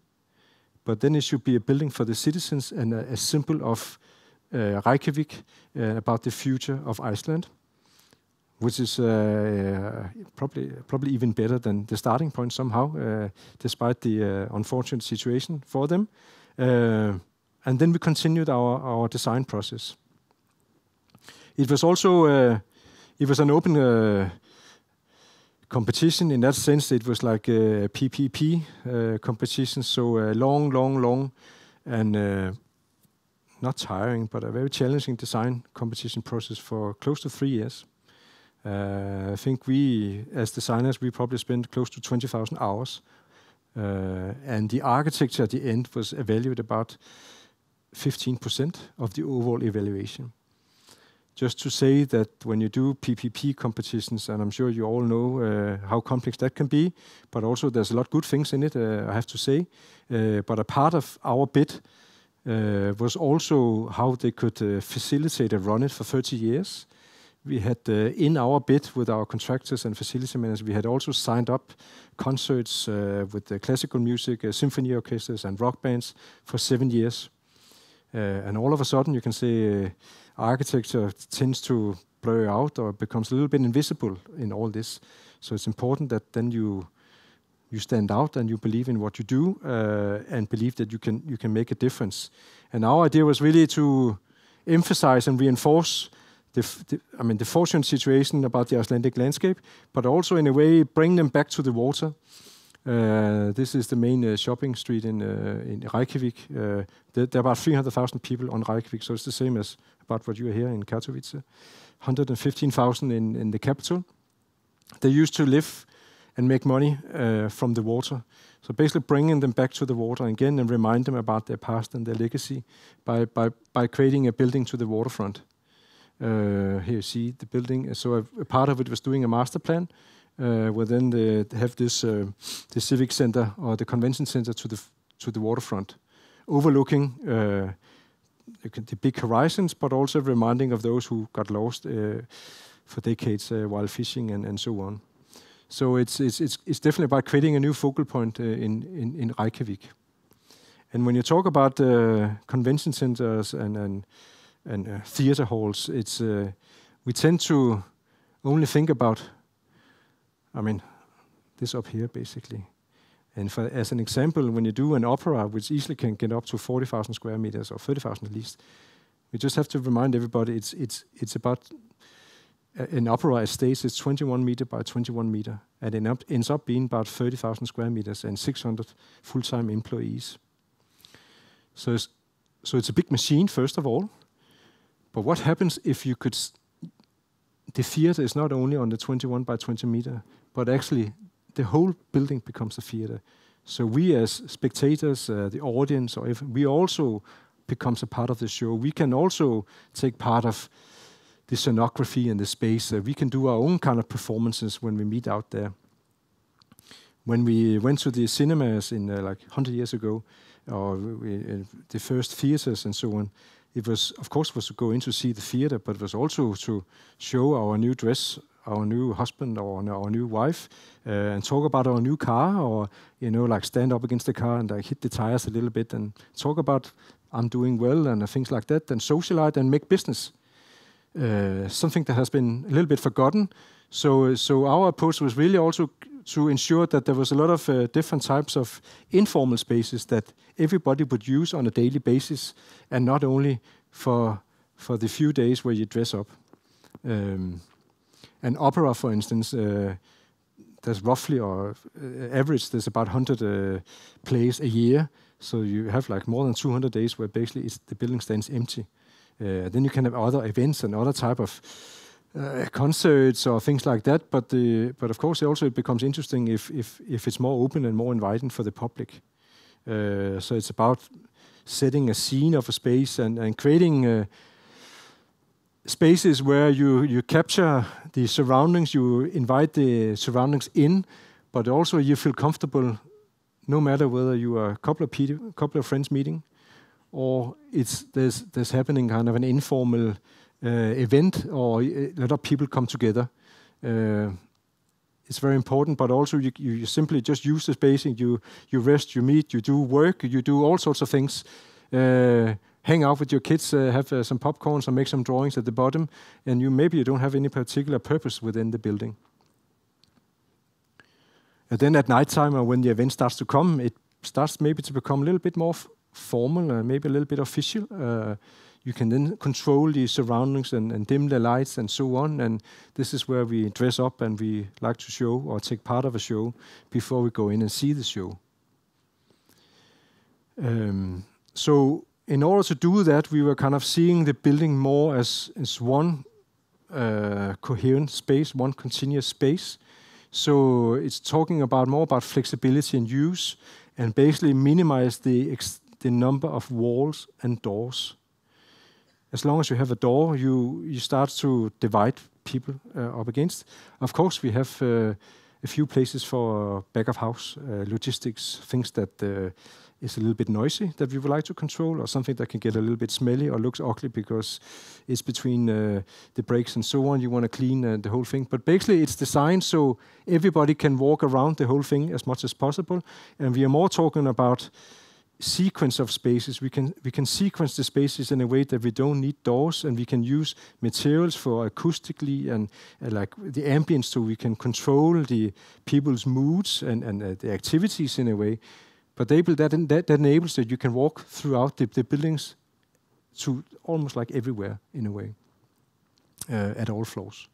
But then it should be a building for the citizens and a, a symbol of uh, Reykjavik, uh, about the future of Iceland which is uh, probably probably even better than the starting point somehow, uh, despite the uh, unfortunate situation for them. and then we continued our, our design process. It was also it was an open uh, competition in that sense. It was like a PPP uh, competition, so a long, long, long, and uh, not tiring, but a very challenging design competition process for close to three years. Uh, I think we, as designers, we probably spent close to 20,000 hours. Uh, and the architecture at the end was evaluated about 15% of the overall evaluation. Just to say that when you do PPP competitions, and I'm sure you all know uh, how complex that can be, but also there's a lot of good things in it, I have to say. but a part of our bid was also how they could facilitate and run it for 30 years, we had uh, in our bid with our contractors and facility managers, we had also signed up concerts uh, with the classical music, uh, symphony orchestras, and rock bands for seven years. and all of a sudden, you can say architecture tends to blur out or becomes a little bit invisible in all this. So it's important that then you you stand out and you believe in what you do and believe that you can you can make a difference. And our idea was really to emphasize and reinforce I mean, the fortune situation about the Icelandic landscape, but also in a way bring them back to the water. Uh, this is the main uh, shopping street in, uh, in Reykjavik. Uh, there, there, are about 300,000 people on Reykjavik, so it's the same as about what you are here in Katowice. 115,000 in, in the capital. They used to live and make money uh, from the water. So basically bringing them back to the water again and remind them about their past and their legacy by, by, by creating a building to the waterfront. Uh, here you see the building. So I've, a part of it was doing a master plan, uh, where then they have this uh, the civic center or the convention center to the to the waterfront, overlooking the big horizons, but also reminding of those who got lost uh, for decades uh, while fishing and, and so on. So it's, it's, it's, it's definitely about creating a new focal point uh, in, in, in Reykjavik. And when you talk about convention centers and, and and uh, theater halls. It's uh, we tend to only think about, I mean, this up here basically. And for, as an example, when you do an opera, which easily can get up to 40,000 square meters or 30,000 at least, we just have to remind everybody it's it's it's about uh, an opera stage is 21 meter by 21 meter, and it up, ends up being about 30,000 square meters and 600 full-time employees. So it's, so it's a big machine, first of all, but what happens if you could? the theater is not only on the 21 by 20 meter, but actually the whole building becomes a theater. So we as spectators, uh, the audience, or if we also becomes a part of the show. We can also take part of the scenography and the space. Uh, we can do our own kind of performances when we meet out there. When we went to the cinemas in uh, like 100 years ago, or we, uh, the first theaters and so on, it was, of course, was to go in to see the theater, but it was also to show our new dress, our new husband or our new wife, uh, and talk about our new car, or you know, like stand up against the car and like hit the tires a little bit, and talk about I'm doing well and uh, things like that, and socialize and make business. Uh, something that has been a little bit forgotten. So, uh, so our approach was really also to ensure that there was a lot of uh, different types of informal spaces that everybody would use on a daily basis, and not only for for the few days where you dress up. Um, an opera, for instance, uh, there's roughly or uh, average there's about 100 uh, plays a year, so you have like more than 200 days where basically the building stands empty. Uh, then you can have other events and other type of uh, concerts or things like that. But the, uh, but of course, also it becomes interesting if if if it's more open and more inviting for the public. Uh, so it's about setting a scene of a space and and creating. Uh, spaces where you you capture the surroundings you invite the surroundings in but also you feel comfortable no matter whether you are a couple of people couple of friends meeting or it's there's there's happening kind of an informal Øh, event or øh, let of people come together. Øh, it's very important, but also you, you simply just use the spacing. You you rest, you meet, you do work, you do all sorts of things. Uh, hang out with your kids, uh, have uh, some popcorns, and make some drawings at the bottom, and you maybe you don't have any particular purpose within the building. And then at night time or when the event starts to come, it starts maybe to become a little bit more formal, uh, maybe a little bit official. Uh, you can then control the surroundings and, and, dim the lights and so on. And this is where we dress up and we like to show or take part of a show before we go in and see the show. Um, so in order to do that, we were kind of seeing the building more as, as one uh, coherent space, one continuous space. So it's talking about more about flexibility and use, and basically minimize the the number of walls and doors as long as you have a door, you, you start to divide people uh, up against. Of course, we have uh, a few places for back of house uh, logistics, things that uh, is a little bit noisy that we would like to control, or something that can get a little bit smelly or looks ugly because it's between uh, the breaks and so on. You want to clean uh, the whole thing, but basically it's designed so everybody can walk around the whole thing as much as possible. And we are more talking about sequence of spaces. We can, we can sequence the spaces in a way that we don't need doors and we can use materials for acoustically and uh, like the ambience so we can control the people's moods and, and uh, the activities in a way. But they, that, that, that enables that you can walk throughout the, the buildings to almost like everywhere in a way uh, at all floors.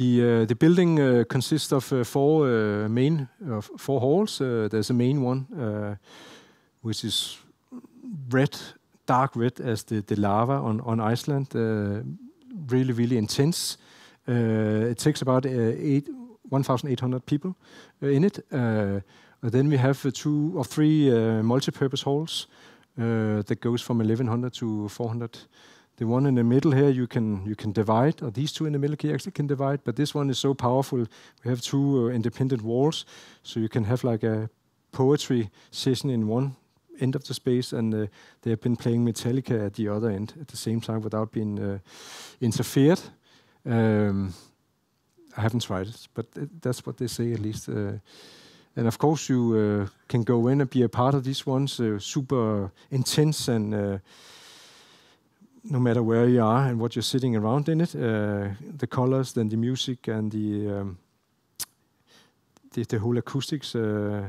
Uh, the, building uh, consists of uh, four main four halls. there's a main one, which is red, dark red as the, lava on, Iceland. really, really intense. it takes about eight, 1,800 people in it. then we have two or three multipurpose halls that goes from 1100 to 400 the one in the middle here you can you can divide, or these two in the middle you actually can divide, but this one is so powerful. We have two uh, independent walls, so you can have like a poetry session in one end of the space, and uh, they have been playing Metallica at the other end at the same time without being uh, interfered. Um, I haven't tried it, but that's what they say at least. Uh, and of course, you uh, can go in and be a part of these ones, uh, super intense and uh, no matter where you are and what you're sitting around in it, uh, the colors, then the music, and the um, the, the, whole acoustics uh,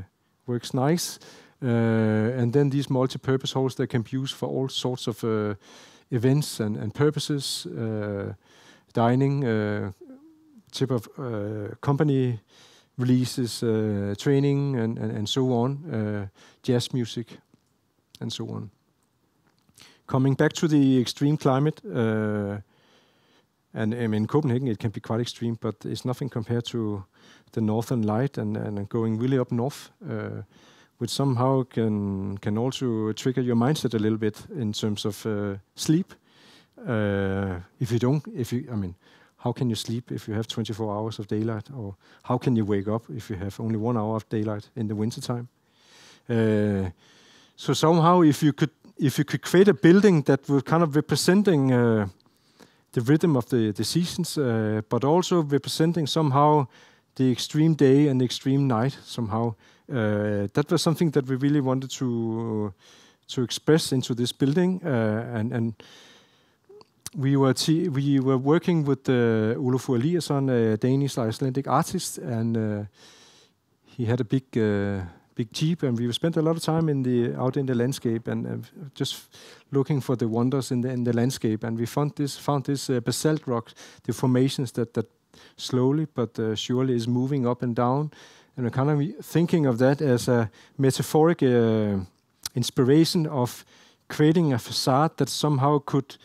works nice. Uh, and then these multi-purpose halls that can be used for all sorts of uh, events and, and purposes, uh, dining, type of company releases, training, and, and, and so on, jazz music, and so on. Coming back to the extreme climate, uh, and um, in Copenhagen it can be quite extreme, but it's nothing compared to the Northern Light and, and going really up north, uh, which somehow can can also trigger your mindset a little bit in terms of uh, sleep. Uh, if you don't, if you, I mean, how can you sleep if you have 24 hours of daylight, or how can you wake up if you have only one hour of daylight in the wintertime? Uh, so somehow, if you could if you could create a building that was kind of representing uh, the rhythm of the, the seasons, uh, but also representing somehow the extreme day and the extreme night somehow. Uh, that was something that we really wanted to to express into this building, uh, and and we were we were working with uh, Liason, Eliasson, a Danish Icelandic artist, and uh, he had a big uh, big jeep, and we spent a lot of time in the out in the landscape and uh, just looking for the wonders in the in the landscape. And we found this found this uh, basalt rock, the formations that that slowly but uh, surely is moving up and down. And i kind of thinking of that as a metaphoric uh, inspiration of creating a facade that somehow could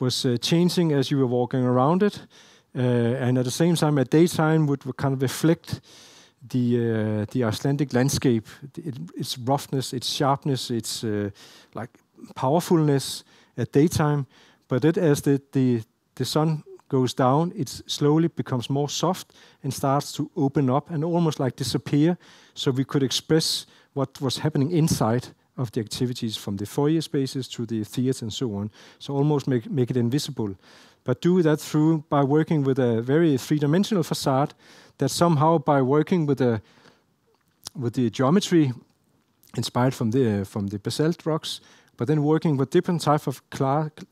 was uh, changing as you were walking around it. Uh, and at the same time, at daytime would, would kind of reflect the uh, the Icelandic landscape, its roughness, its sharpness, its uh, like powerfulness at daytime, but it, as the, the the sun goes down, it slowly becomes more soft and starts to open up and almost like disappear, so we could express what was happening inside of the activities from the foyer spaces to the theatres and so on. So almost make make it invisible, but do that through by working with a very three-dimensional facade that somehow by working with the with the geometry inspired from the from the basalt rocks, but then working with different type of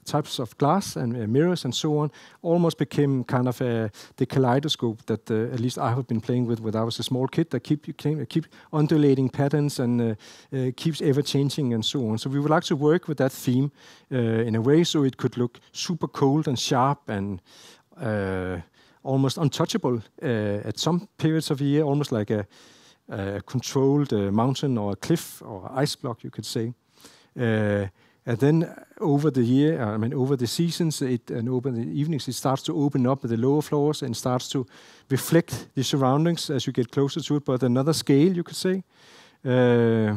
types of glass and uh, mirrors and so on, almost became kind of uh, the kaleidoscope that uh, at least I have been playing with when I was a small kid. That keep keep undulating patterns and uh, uh, keeps ever changing and so on. So we would like to work with that theme uh, in a way so it could look super cold and sharp and almost untouchable uh, at some periods of the year, almost like a, a controlled uh, mountain or a cliff or ice block, you could say. Uh, and then over the year, I mean, over the seasons it, and over the evenings, it starts to open up the lower floors and starts to reflect the surroundings as you get closer to it, but another scale, you could say. Uh,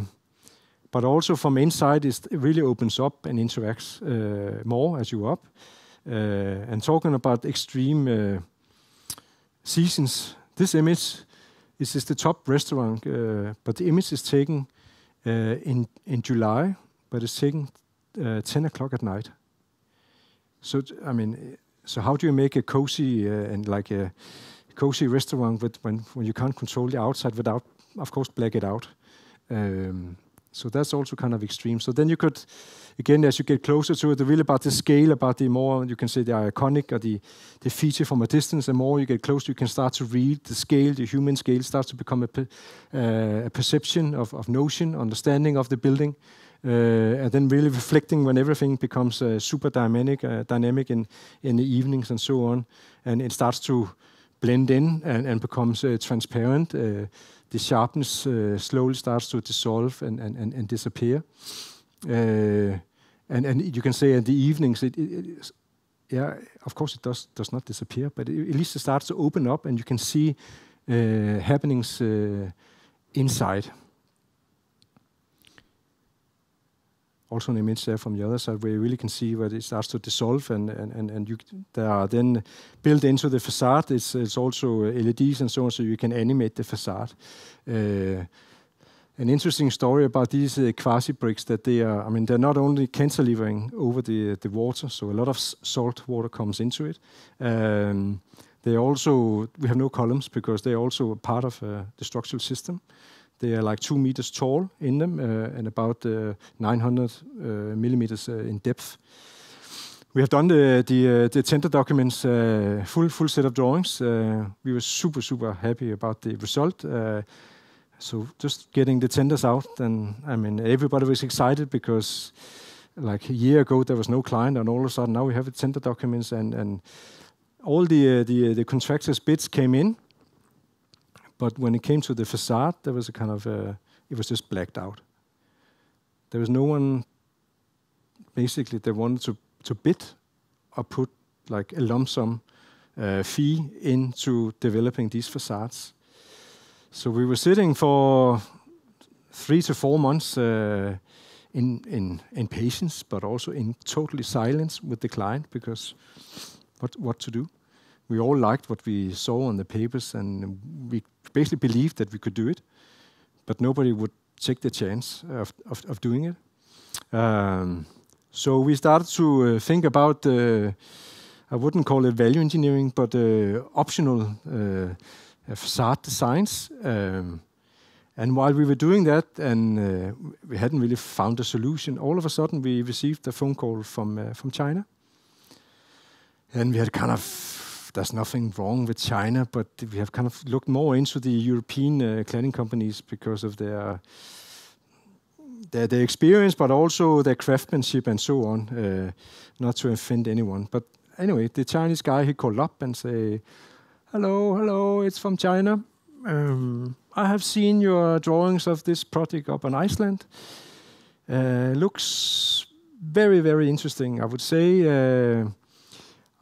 but also from inside, it really opens up and interacts uh, more as you up. Uh, and talking about extreme seasons. This image is is the top restaurant, uh, but the image is taken uh, in in July, but it's taken uh, 10 o'clock at night. So I mean, uh, so how do you make a cozy uh, and like a cozy restaurant with when when you can't control the outside without, of course, black it out? Um, so that's also kind of extreme. So then you could again, as you get closer to it, the real really about the scale, about the more you can say they are iconic or the, the feature from a distance. The more you get close, you can start to read the scale, the human scale starts to become a, uh, a perception of, of notion, understanding of the building. Uh, and then really reflecting when everything becomes uh, super dynamic, uh, dynamic in, in the evenings and so on, and it starts to blend in and, and becomes uh, transparent. Uh, the sharpness uh, slowly starts to dissolve and, and, and, and disappear. Øh, and and you can say in the evenings it, it, it yeah of course it does does not disappear but it, at least it starts to open up and you can see uh, happenings uh, inside also an image there from the other side where you really can see where it starts to dissolve and and and, and you there are then built into the facade it's, it's also uh, LEDs and so on so you can animate the facade uh, an interesting story about these uh, quasi bricks that they are, I mean, they're not only cantilevering over the, the water, so a lot of salt water comes into it. Um, they also, we have no columns because they're also part of uh, the structural system. They are like two meters tall in them uh, and about uh, 900 uh, millimeters uh, in depth. We have done the the, uh, the tender documents, uh, full full set of drawings. Uh, we were super super happy about the result so just getting the tenders out, and I mean everybody was excited because like a year ago there was no client, and all of a sudden now we have a tender documents, and and all the uh, the uh, the contractors bids came in, but when it came to the facade, there was a kind of uh, it was just blacked out. There was no one. Basically, they wanted to to bid or put like a lump sum uh, fee into developing these facades so we were sitting for three to four months uh, in, in, in patience, but also in totally silence with the client because what, what to do? We all liked what we saw on the papers and we basically believed that we could do it, but nobody would take the chance of, of, of doing it. Um, so we started to uh, think about, uh, I wouldn't call it value engineering, but uh, optional uh, facade designs. Um, and while we were doing that, and uh, we hadn't really found a solution, all of a sudden we received a phone call from uh, from China, and we had kind of there's nothing wrong with China, but we have kind of looked more into the European uh, companies because of their, their their experience, but also their craftsmanship and so on. Uh, not to offend anyone, but anyway, the Chinese guy he called up and say Hello, hello, it's from China. Um, I have seen your drawings of this project up in Iceland. Uh, looks very, very interesting, I would say. Uh,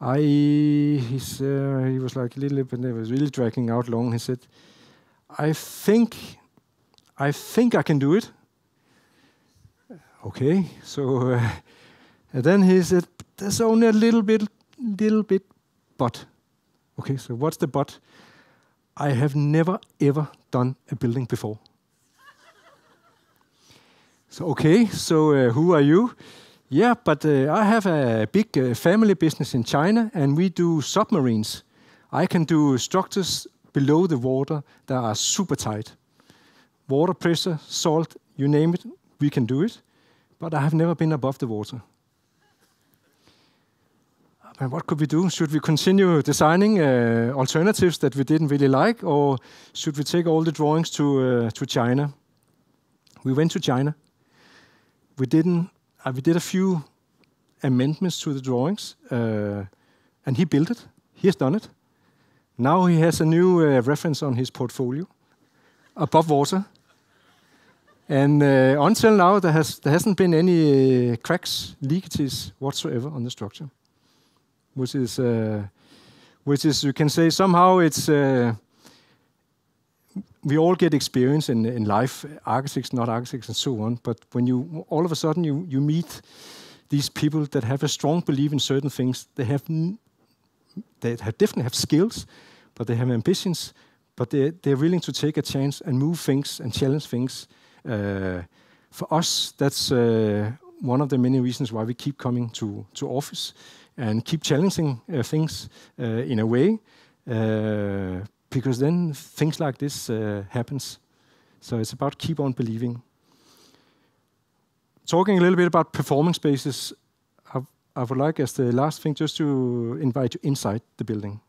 I, his, uh, he was like a little bit, he was really dragging out long. He said, I think, I think I can do it. Okay, so, uh, then he said, there's only a little bit, little bit, but Okay, so what's the but? I have never ever done a building before. so, okay, so uh, who are you? Yeah, but uh, I have a big uh, family business in China and we do submarines. I can do structures below the water that are super tight. Water pressure, salt, you name it, we can do it. But I have never been above the water what could we do? Should we continue designing uh, alternatives that we didn't really like, or should we take all the drawings to uh, to China? We went to China. We didn't. Uh, we did a few amendments to the drawings, uh, and he built it. He has done it. Now he has a new uh, reference on his portfolio, above water. And uh, until now, there has there hasn't been any cracks, leakages whatsoever on the structure which is uh, which is you can say somehow it's uh, we all get experience in, in life, architects, not architects, and so on. But when you all of a sudden you, you meet these people that have a strong belief in certain things, they have they have definitely have skills, but they have ambitions, but they they're willing to take a chance and move things and challenge things. Uh, for us, that's uh, one of the many reasons why we keep coming to to office and keep challenging uh, things uh, in a way, uh, because then things like this happens. So it's about keep on believing. Talking a little bit about performance spaces, I, I would like as the last thing just to invite you inside the building.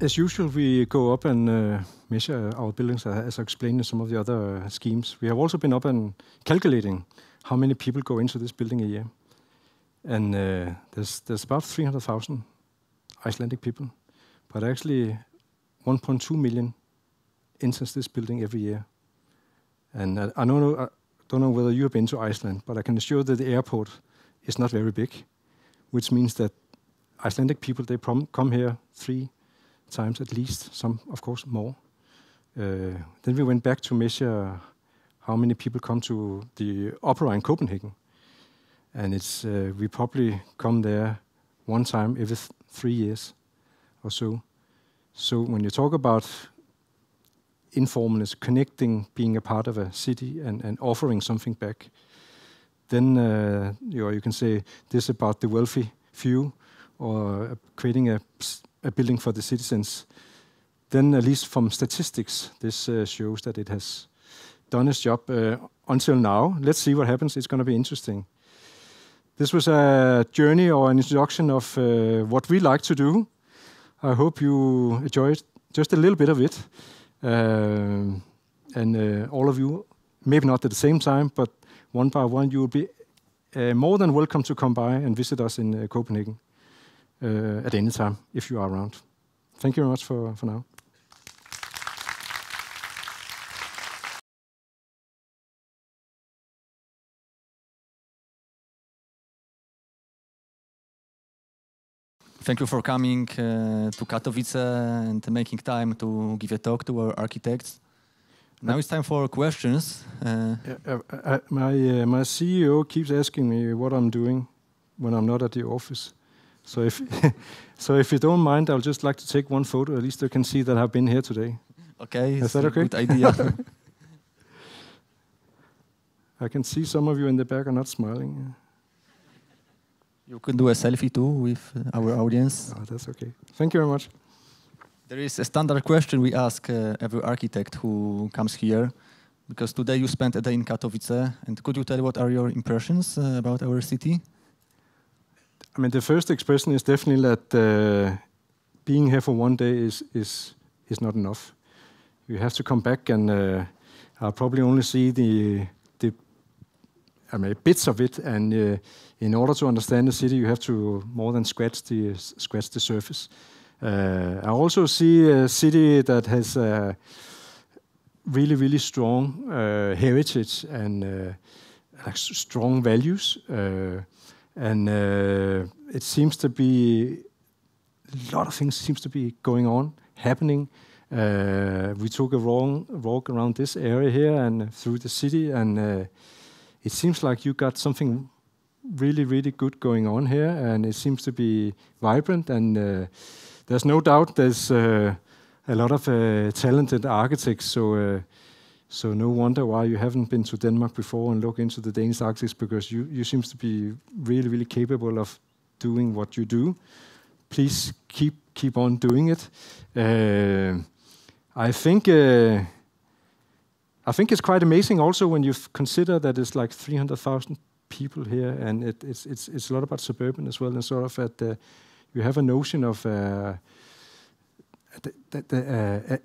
as, usual, we go up and uh, measure our buildings, as I explained in some of the other uh, schemes. We have also been up and calculating how many people go into this building a year. And uh, there's, there's about 300,000 Icelandic people, but actually 1.2 million enters this building every year. And I, I, don't know, I don't know whether you have been to Iceland, but I can assure that the airport is not very big, which means that Icelandic people, they come here three, times at least, some, of course, more. Uh, then we went back to measure how many people come to the opera in Copenhagen. And it's uh, we probably come there one time every th three years or so. So when you talk about informalness, connecting, being a part of a city, and, and offering something back, then uh, you, know, you can say this about the wealthy few, or creating a a building for the citizens, then at least from statistics, this uh, shows that it has done its job uh, until now. Let's see what happens. It's going to be interesting. This was a journey or an introduction of uh, what we like to do. I hope you enjoyed just a little bit of it. Um, and uh, all of you, maybe not at the same time, but one by one, you will be uh, more than welcome to come by and visit us in Copenhagen. Uh, at any time if you are around. Thank you very much for, for now. Thank you for coming uh, to Katowice and making time to give a talk to our architects. Now it's time for questions. Uh, uh, uh, uh my, my CEO keeps asking me what I'm doing when I'm not at the office. So if, <laughs> so if you don't mind, I'll just like to take one photo. At least I can see that I've been here today. Okay, is that okay? Good idea. <laughs> I can see some of you in the back are not smiling. You can do a selfie too with our audience. Oh, that's okay. Thank you very much. There is a standard question we ask uh, every architect who comes here, because today you spent a day in Katowice, and could you tell what are your impressions uh, about our city? I mean, the first expression is definitely that uh, being here for one day is is is not enough. You have to come back, and uh, I'll probably only see the the I mean bits of it. And uh, in order to understand the city, you have to more than scratch the scratch the surface. Uh, I also see a city that has a really really strong uh, heritage and uh, like strong values and uh, it seems to be a lot of things seems to be going on happening uh, we took a wrong walk around this area here and through the city and uh, it seems like you got something really really good going on here and it seems to be vibrant and uh, there's no doubt there's uh, a lot of uh, talented architects so so no wonder why you haven't been to Denmark before and look into the Danish Arctic because you, you seems to be really, really capable of doing what you do. Please keep keep on doing it. Uh, I think uh, I think it's quite amazing also when you consider that it's like 300,000 people here and it, it's, it's, it's a lot about suburban as well and sort of that uh, you have a notion of the, the, the,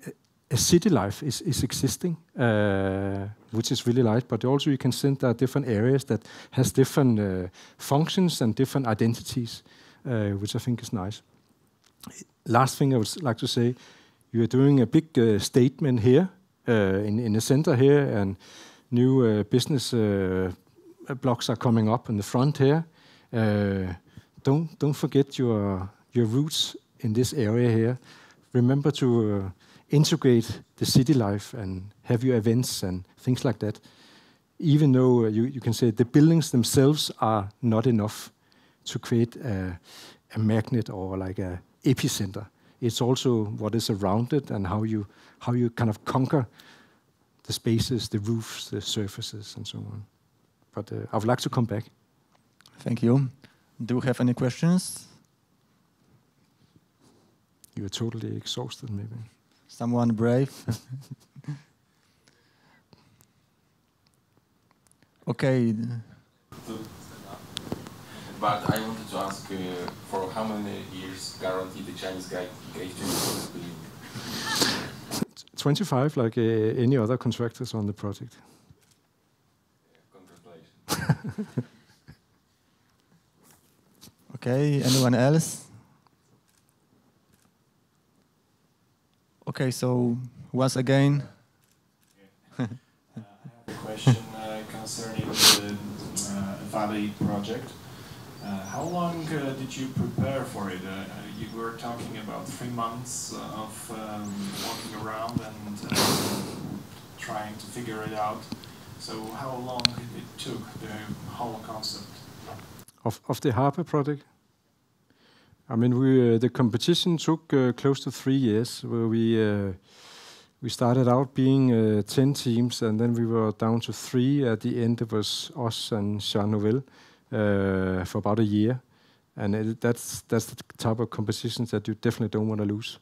a city life is, is existing, uh, which is really light, but also you can see there are different areas that has different uh, functions and different identities, uh, which I think is nice. Last thing I would like to say, you are doing a big uh, statement here uh, in, in the center here, and new uh, business blocks are coming up in the front here. don't don't forget your your roots in this area here. Remember to integrate the city life and have your events and things like that. Even though uh, you, you can say the buildings themselves are not enough to create a, a magnet or like a epicenter. It's also what is around it and how you how you kind of conquer the spaces, the roofs, the surfaces, and so on. But uh, I would like to come back. Thank you. Do you have any questions? You're totally exhausted, maybe someone brave. <laughs> okay. But I wanted to ask uh, for how many years guarantee the Chinese guy gave to you 25, like uh, any other contractors on the project. congratulations. <laughs> okay, anyone else? Okay, so once again. <laughs> uh, I have a question uh, concerning the uh, Valley project. Uh, how long uh, did you prepare for it? Uh, you were talking about three months of um, walking around and trying to figure it out. So how long it took the whole concept? Of, of the Harper project? I mean, we, uh, the competition took uh, close to three years, where we uh, we started out being uh, 10 teams, and then we were down to three. At the end, it was us and Jean Nouvel uh, for about a year. And it, that's, that's the type of competitions that you definitely don't want to lose.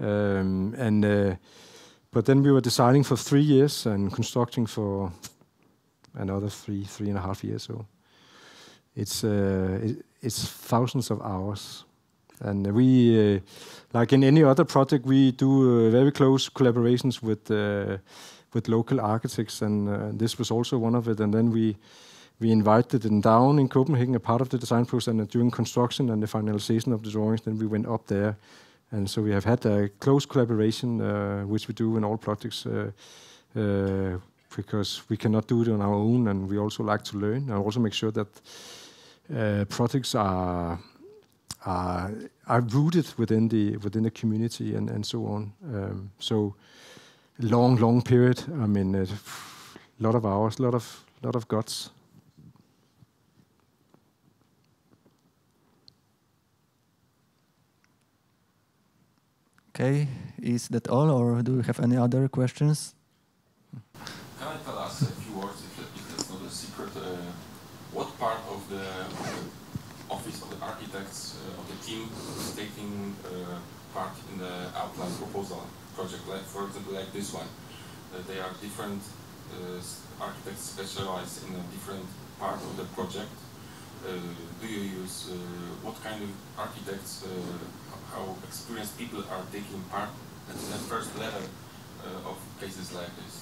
Um, and uh, But then we were designing for three years and constructing for another three, three and a half years. So it's, it, it's thousands of hours and we, uh, like in any other project, we do uh, very close collaborations with uh, with local architects, and this was also one of it. And then we we invited them down in Copenhagen, a part of the design process, and during construction and the finalization of the drawings, then we went up there. And so we have had a close collaboration, which we do in all projects, because we cannot do it on our own, and we also like to learn and also make sure that projects are are, uh, are rooted within the within the community and, and so on. Um, so long, long period. I mean, uh, a lot of hours, a lot of lot of guts. Okay, is that all, or do you have any other questions? Can I tell us a few words, if, that, if that's not a secret, uh, what part of the office of the architects team taking uh, part in the outline proposal project, like for example, like this one. Uh, there are different uh, architects specialized in a different part of the project. Uh, do you use uh, what kind of architects? how experienced people are taking part at the first level of cases like this?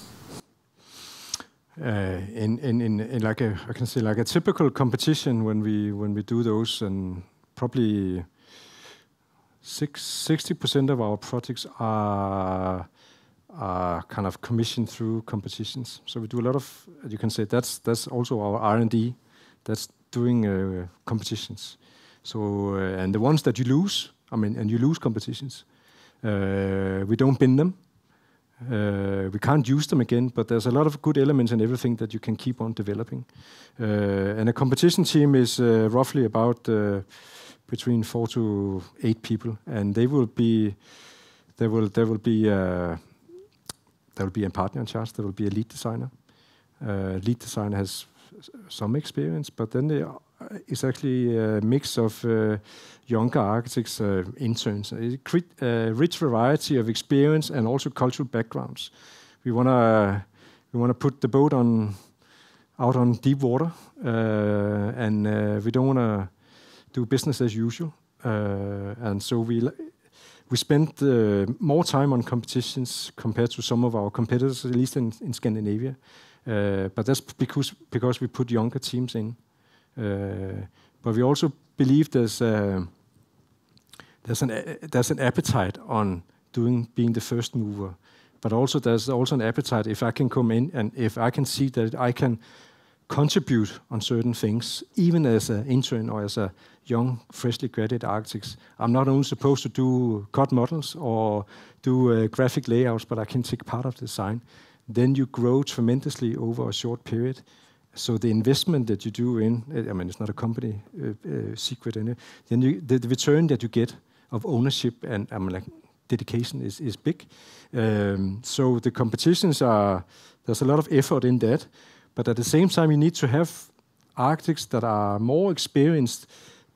Uh, in, in, in, in, like a I can say like a typical competition when we when we do those and probably 60% of our projects are kind of commissioned through competitions. So we do a lot of, you can say that's also our R&D. That's doing uh, competitions. So uh, and the ones that you lose, I mean, and you lose competitions. Uh, we don't bin them. we can't use them again, but there's a lot of good elements and everything that you can keep on developing. and a competition team is roughly about between four to eight people, and they will be there will there will be a, uh, there will be a partner in charge. There will be a lead designer. Uh, lead designer has some experience, but then they are, uh, it's actually a mix of uh, younger architects, uh, interns, a, a uh, rich variety of experience and also cultural backgrounds. We wanna we wanna put the boat on out on deep water, and we don't wanna do business as usual. Uh, and so we we spent uh, more time on competitions compared to some of our competitors, at least in, Scandinavia. Uh, but that's because because we put younger teams in. but we also believe there's there's an there's an appetite on doing being the first mover, but also there's also an appetite if I can come in and if I can see that I can contribute on certain things, even as an intern or as a young, freshly graduated architect. I'm not only supposed to do cut models or do uh, graphic layouts, but I can take part of the design. Then you grow tremendously over a short period. So the investment that you do in, uh, I mean, it's not a company uh, uh, secret, in Then you, the, the, return that you get of ownership and I mean, like dedication is is big. Um, so the competitions are there's a lot of effort in that. But at the same time, you need to have architects that are more experienced,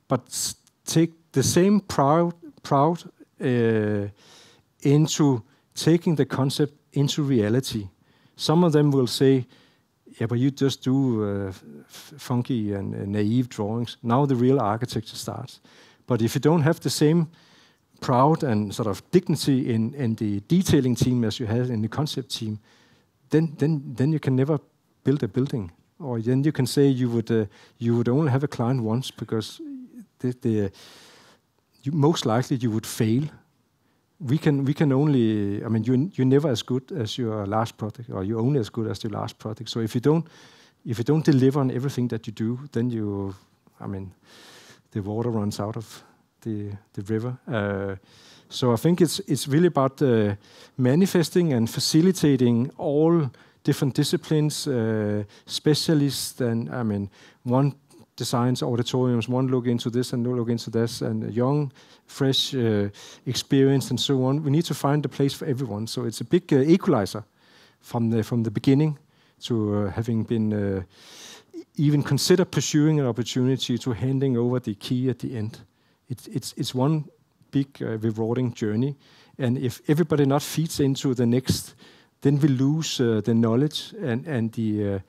but take the same proud, proud uh, into taking the concept into reality. Some of them will say, yeah, but you just do uh, funky and uh, naive drawings. Now the real architecture starts. But if you don't have the same proud and sort of dignity in, in the detailing team as you had in the concept team, then, then, then you can never build a building. Or then you can say you would uh, you would only have a client once because the, the you, most likely you would fail. We can we can only I mean you you're never as good as your last project or you're only as good as your last project. So if you don't if you don't deliver on everything that you do, then you I mean the water runs out of the the river. Uh, so I think it's it's really about uh, manifesting and facilitating all different disciplines, uh, specialists, and I mean, one designs auditoriums, one look into this and no look into this, and young, fresh, uh, experienced, and so on. We need to find a place for everyone. So it's a big uh, equalizer from the from the beginning to uh, having been uh, even consider pursuing an opportunity to handing over the key at the end. It's it's it's one big uh, rewarding journey, and if everybody not feeds into the next then we lose uh, the knowledge and, and the, uh,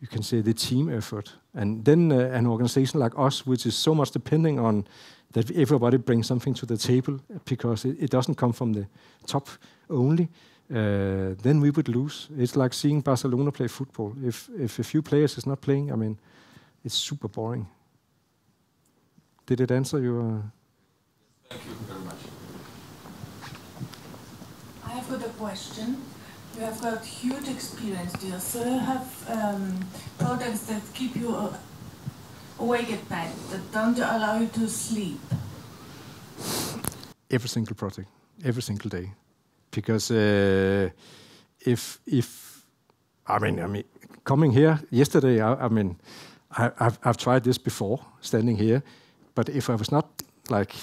you can say, the team effort. And then uh, an organization like us, which is so much depending on that everybody brings something to the table because it, it doesn't come from the top only, uh, then we would lose. It's like seeing Barcelona play football. If if a few players is not playing, I mean, it's super boring. Did it answer your? Thank you very much. I have got a question. You have got huge experience, dear. So you have um, products that keep you uh, awake at night, that don't allow you to sleep. Every single product, every single day, because uh, if if I mean I mean coming here yesterday, I, I mean I, have I've tried this before standing here, but if I was not like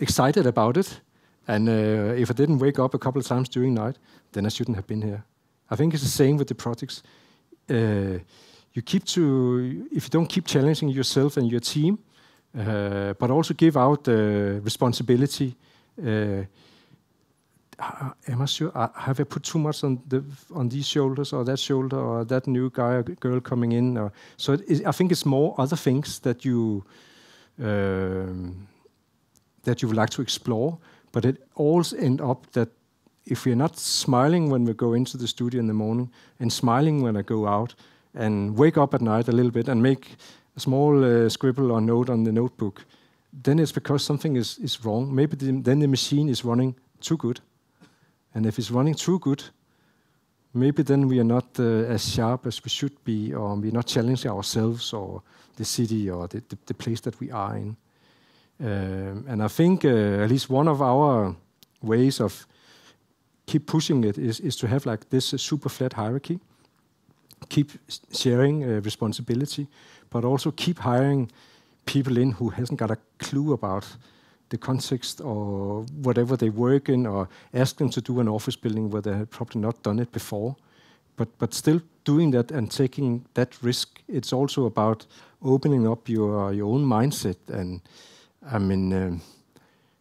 excited about it, and uh, if I didn't wake up a couple of times during night, then I shouldn't have been here. I think it's the same with the projects. Uh, you keep to if you don't keep challenging yourself and your team, uh, but also give out the responsibility. Uh, am I sure? Have I put too much on the on these shoulders or that shoulder or that new guy or girl coming in? Or, so I think it's more other things that you um, that you would like to explore but it all ends up that if we're not smiling when we go into the studio in the morning and smiling when I go out and wake up at night a little bit and make a small uh, scribble or note on the notebook, then it's because something is, is wrong. Maybe the, then the machine is running too good. And if it's running too good, maybe then we are not uh, as sharp as we should be, or we're not challenging ourselves or the city or the, the, the place that we are in. Um, and I think uh, at least one of our ways of keep pushing it is to have like this super flat hierarchy, keep sharing uh, responsibility, but also keep hiring people in who hasn't got a clue about the context or whatever they work in, or ask them to do an office building where they had probably not done it before. But but still doing that and taking that risk, it's also about opening up your your own mindset and I mean, um,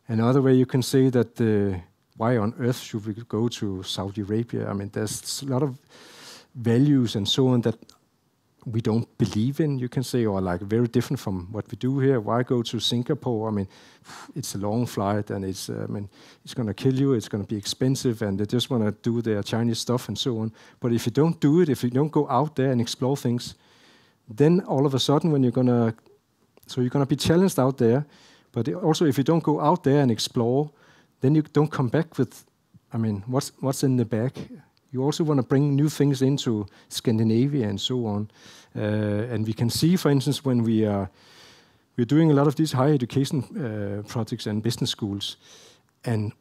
another way you can say that uh, why on earth should we go to Saudi Arabia? I mean, there's a lot of values and so on that we don't believe in, you can say, or like very different from what we do here. Why go to Singapore? I mean, it's a long flight and it's, uh, I mean, it's going to kill you. It's going to be expensive, and they just want to do their Chinese stuff and so on. But if you don't do it, if you don't go out there and explore things, then all of a sudden, when you're going to, so you're going to be challenged out there but also, if you don't go out there and explore, then you don't come back with, I mean, what's, what's in the bag? You also want to bring new things into Scandinavia and so on. Uh, and we can see, for instance, when we are we're doing a lot of these higher education uh, projects and business schools, and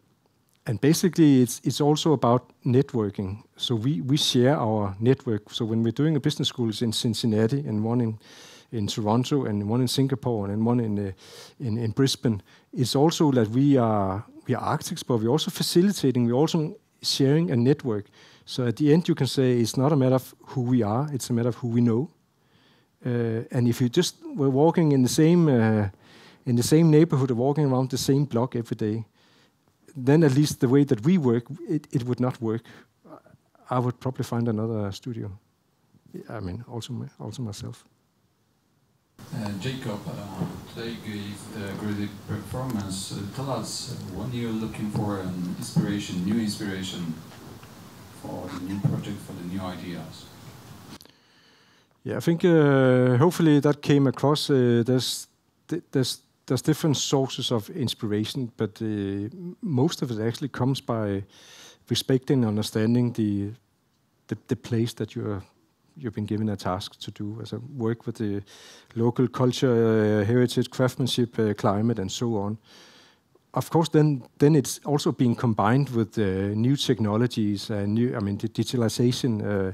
and basically it's it's also about networking. So we we share our network. So when we're doing a business school, it's in Cincinnati and one in in Toronto and one in Singapore and one in, uh, in, in Brisbane, it's also that we are, we are architects, but we're also facilitating, we're also sharing a network. So at the end, you can say it's not a matter of who we are, it's a matter of who we know. Uh, and if you just were walking in the same uh, in the same neighborhood or walking around the same block every day, then at least the way that we work, it, it would not work. I would probably find another studio. I mean, also my, also myself. Uh, Jacob, uh, today gave a great performance. Uh, tell us, when you're looking for an inspiration, new inspiration for the new project, for the new ideas? Yeah, I think uh, hopefully that came across. Uh, there's, there's, there's different sources of inspiration, but most of it actually comes by respecting and understanding the, the, the place that you're you've been given a task to do, as so work with the local culture, uh, heritage, craftsmanship, uh, climate, and so on. Of course, then then it's also being combined with uh, new technologies and new, I mean, the digitalization, uh,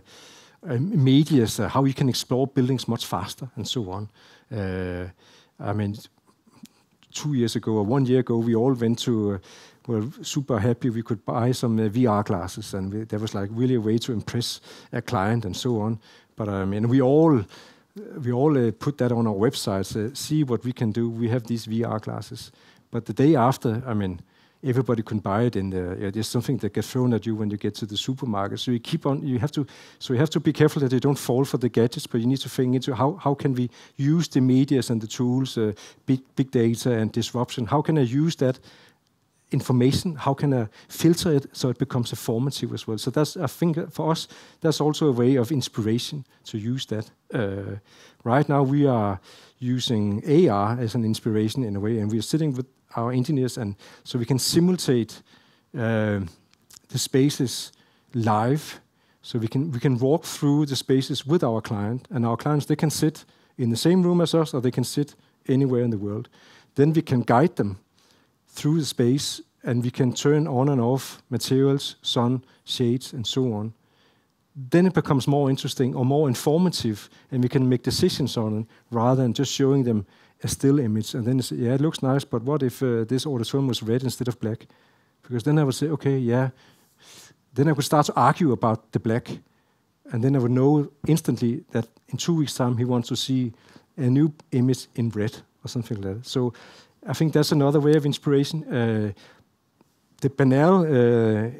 uh, media, how you can explore buildings much faster, and so on. I mean, two years ago or one year ago, we all went to were super happy we could buy some uh, VR glasses, and we, that was like really a way to impress a client and so on. But I um, mean, we all we all uh, put that on our websites. Uh, see what we can do. We have these VR glasses. But the day after, I mean, everybody can buy it in there. Yeah, there's something that gets thrown at you when you get to the supermarket. So you keep on. You have to. So you have to be careful that you don't fall for the gadgets. But you need to think into how how can we use the media's and the tools, uh, big big data and disruption. How can I use that information? How can I filter it so it becomes informative as well? So that's, I think, uh, for us, that's also a way of inspiration to use that. Uh, right now, we are using AR as an inspiration in a way, and we are sitting with our engineers, and so we can simulate uh, the spaces live. So we can we can walk through the spaces with our client, and our clients they can sit in the same room as us, or they can sit anywhere in the world. Then we can guide them through the space, and we can turn on and off materials, sun, shades, and so on. Then it becomes more interesting or more informative, and we can make decisions on it rather than just showing them a still image. And then, say, yeah, it looks nice, but what if uh, this auditorium was red instead of black? Because then I would say, okay, yeah. Then I would start to argue about the black, and then I would know instantly that in two weeks' time he wants to see a new image in red or something like that. So I think that's another way of inspiration. Uh, the banal uh,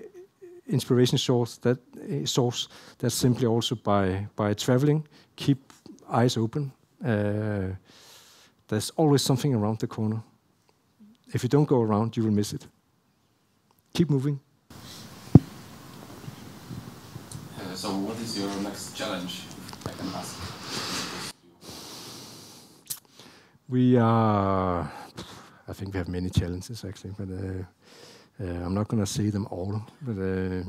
inspiration source that uh, source that's simply also by by traveling. Keep eyes open. Uh, there's always something around the corner. If you don't go around, you will miss it. Keep moving. Uh, so, what is your next challenge? I can ask. We are I think we have many challenges actually, but uh, uh, I'm not going to say them all. But uh,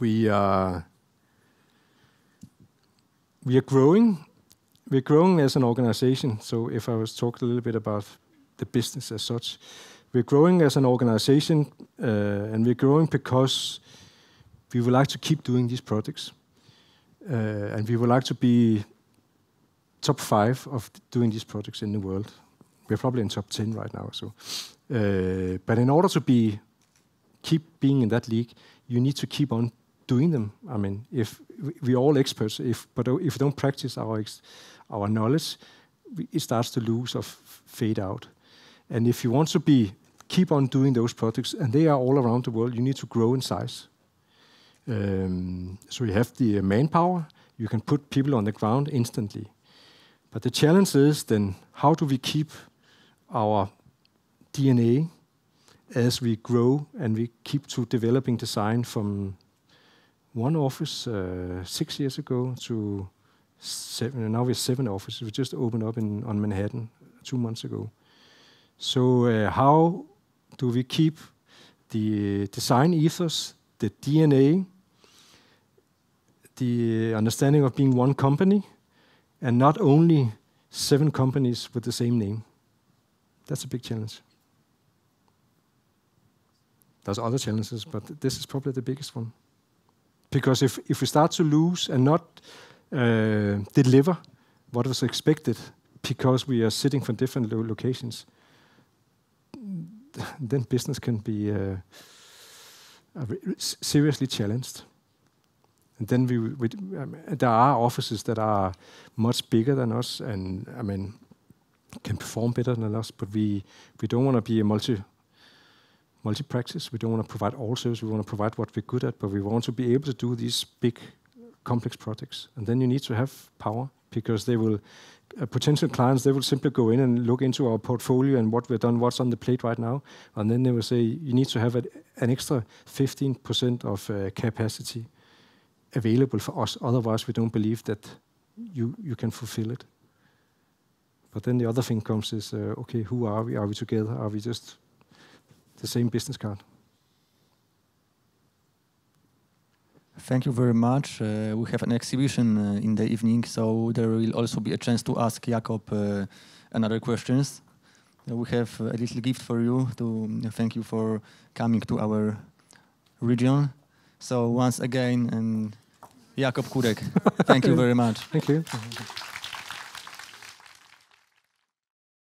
we are we are growing. We're growing as an organization. So if I was talked a little bit about the business as such, we're growing as an organization, uh, and we're growing because we would like to keep doing these projects, uh, and we would like to be top five of doing these projects in the world. We're probably in top 10 right now. So, uh, but in order to be keep being in that league, you need to keep on doing them. I mean, if we're all experts, if but if we don't practice our our knowledge, it starts to lose or fade out. And if you want to be keep on doing those projects, and they are all around the world, you need to grow in size. Um, so you have the uh, manpower. You can put people on the ground instantly. But the challenge is then how do we keep our DNA as we grow and we keep to developing design from one office uh, six years ago to seven. Now we have seven offices. We just opened up in on Manhattan two months ago. So uh, how do we keep the design ethos, the DNA, the understanding of being one company, and not only seven companies with the same name? That's a big challenge. There's other challenges, but this is probably the biggest one. Because if, if we start to lose and not uh, deliver what was expected because we are sitting from different lo locations, then business can be uh, seriously challenged. And then we, we um, there are offices that are much bigger than us, and I mean, can perform better than us, but we, we don't want to be a multi multi practice. We don't want to provide all services. We want to provide what we're good at, but we want to be able to do these big, complex projects. And then you need to have power because they will uh, potential clients they will simply go in and look into our portfolio and what we've done, what's on the plate right now, and then they will say you need to have a, an extra 15% of uh, capacity available for us. Otherwise, we don't believe that you you can fulfill it. But then the other thing comes is, uh, okay, who are we? Are we together? Are we just the same business card? Thank you very much. Uh, we have an exhibition uh, in the evening, so there will also be a chance to ask Jakob uh, another questions. we have uh, a little gift for you to uh, thank you for coming to our region. So once again, and um, Jakob Kurek, <laughs> thank you very much. Thank you.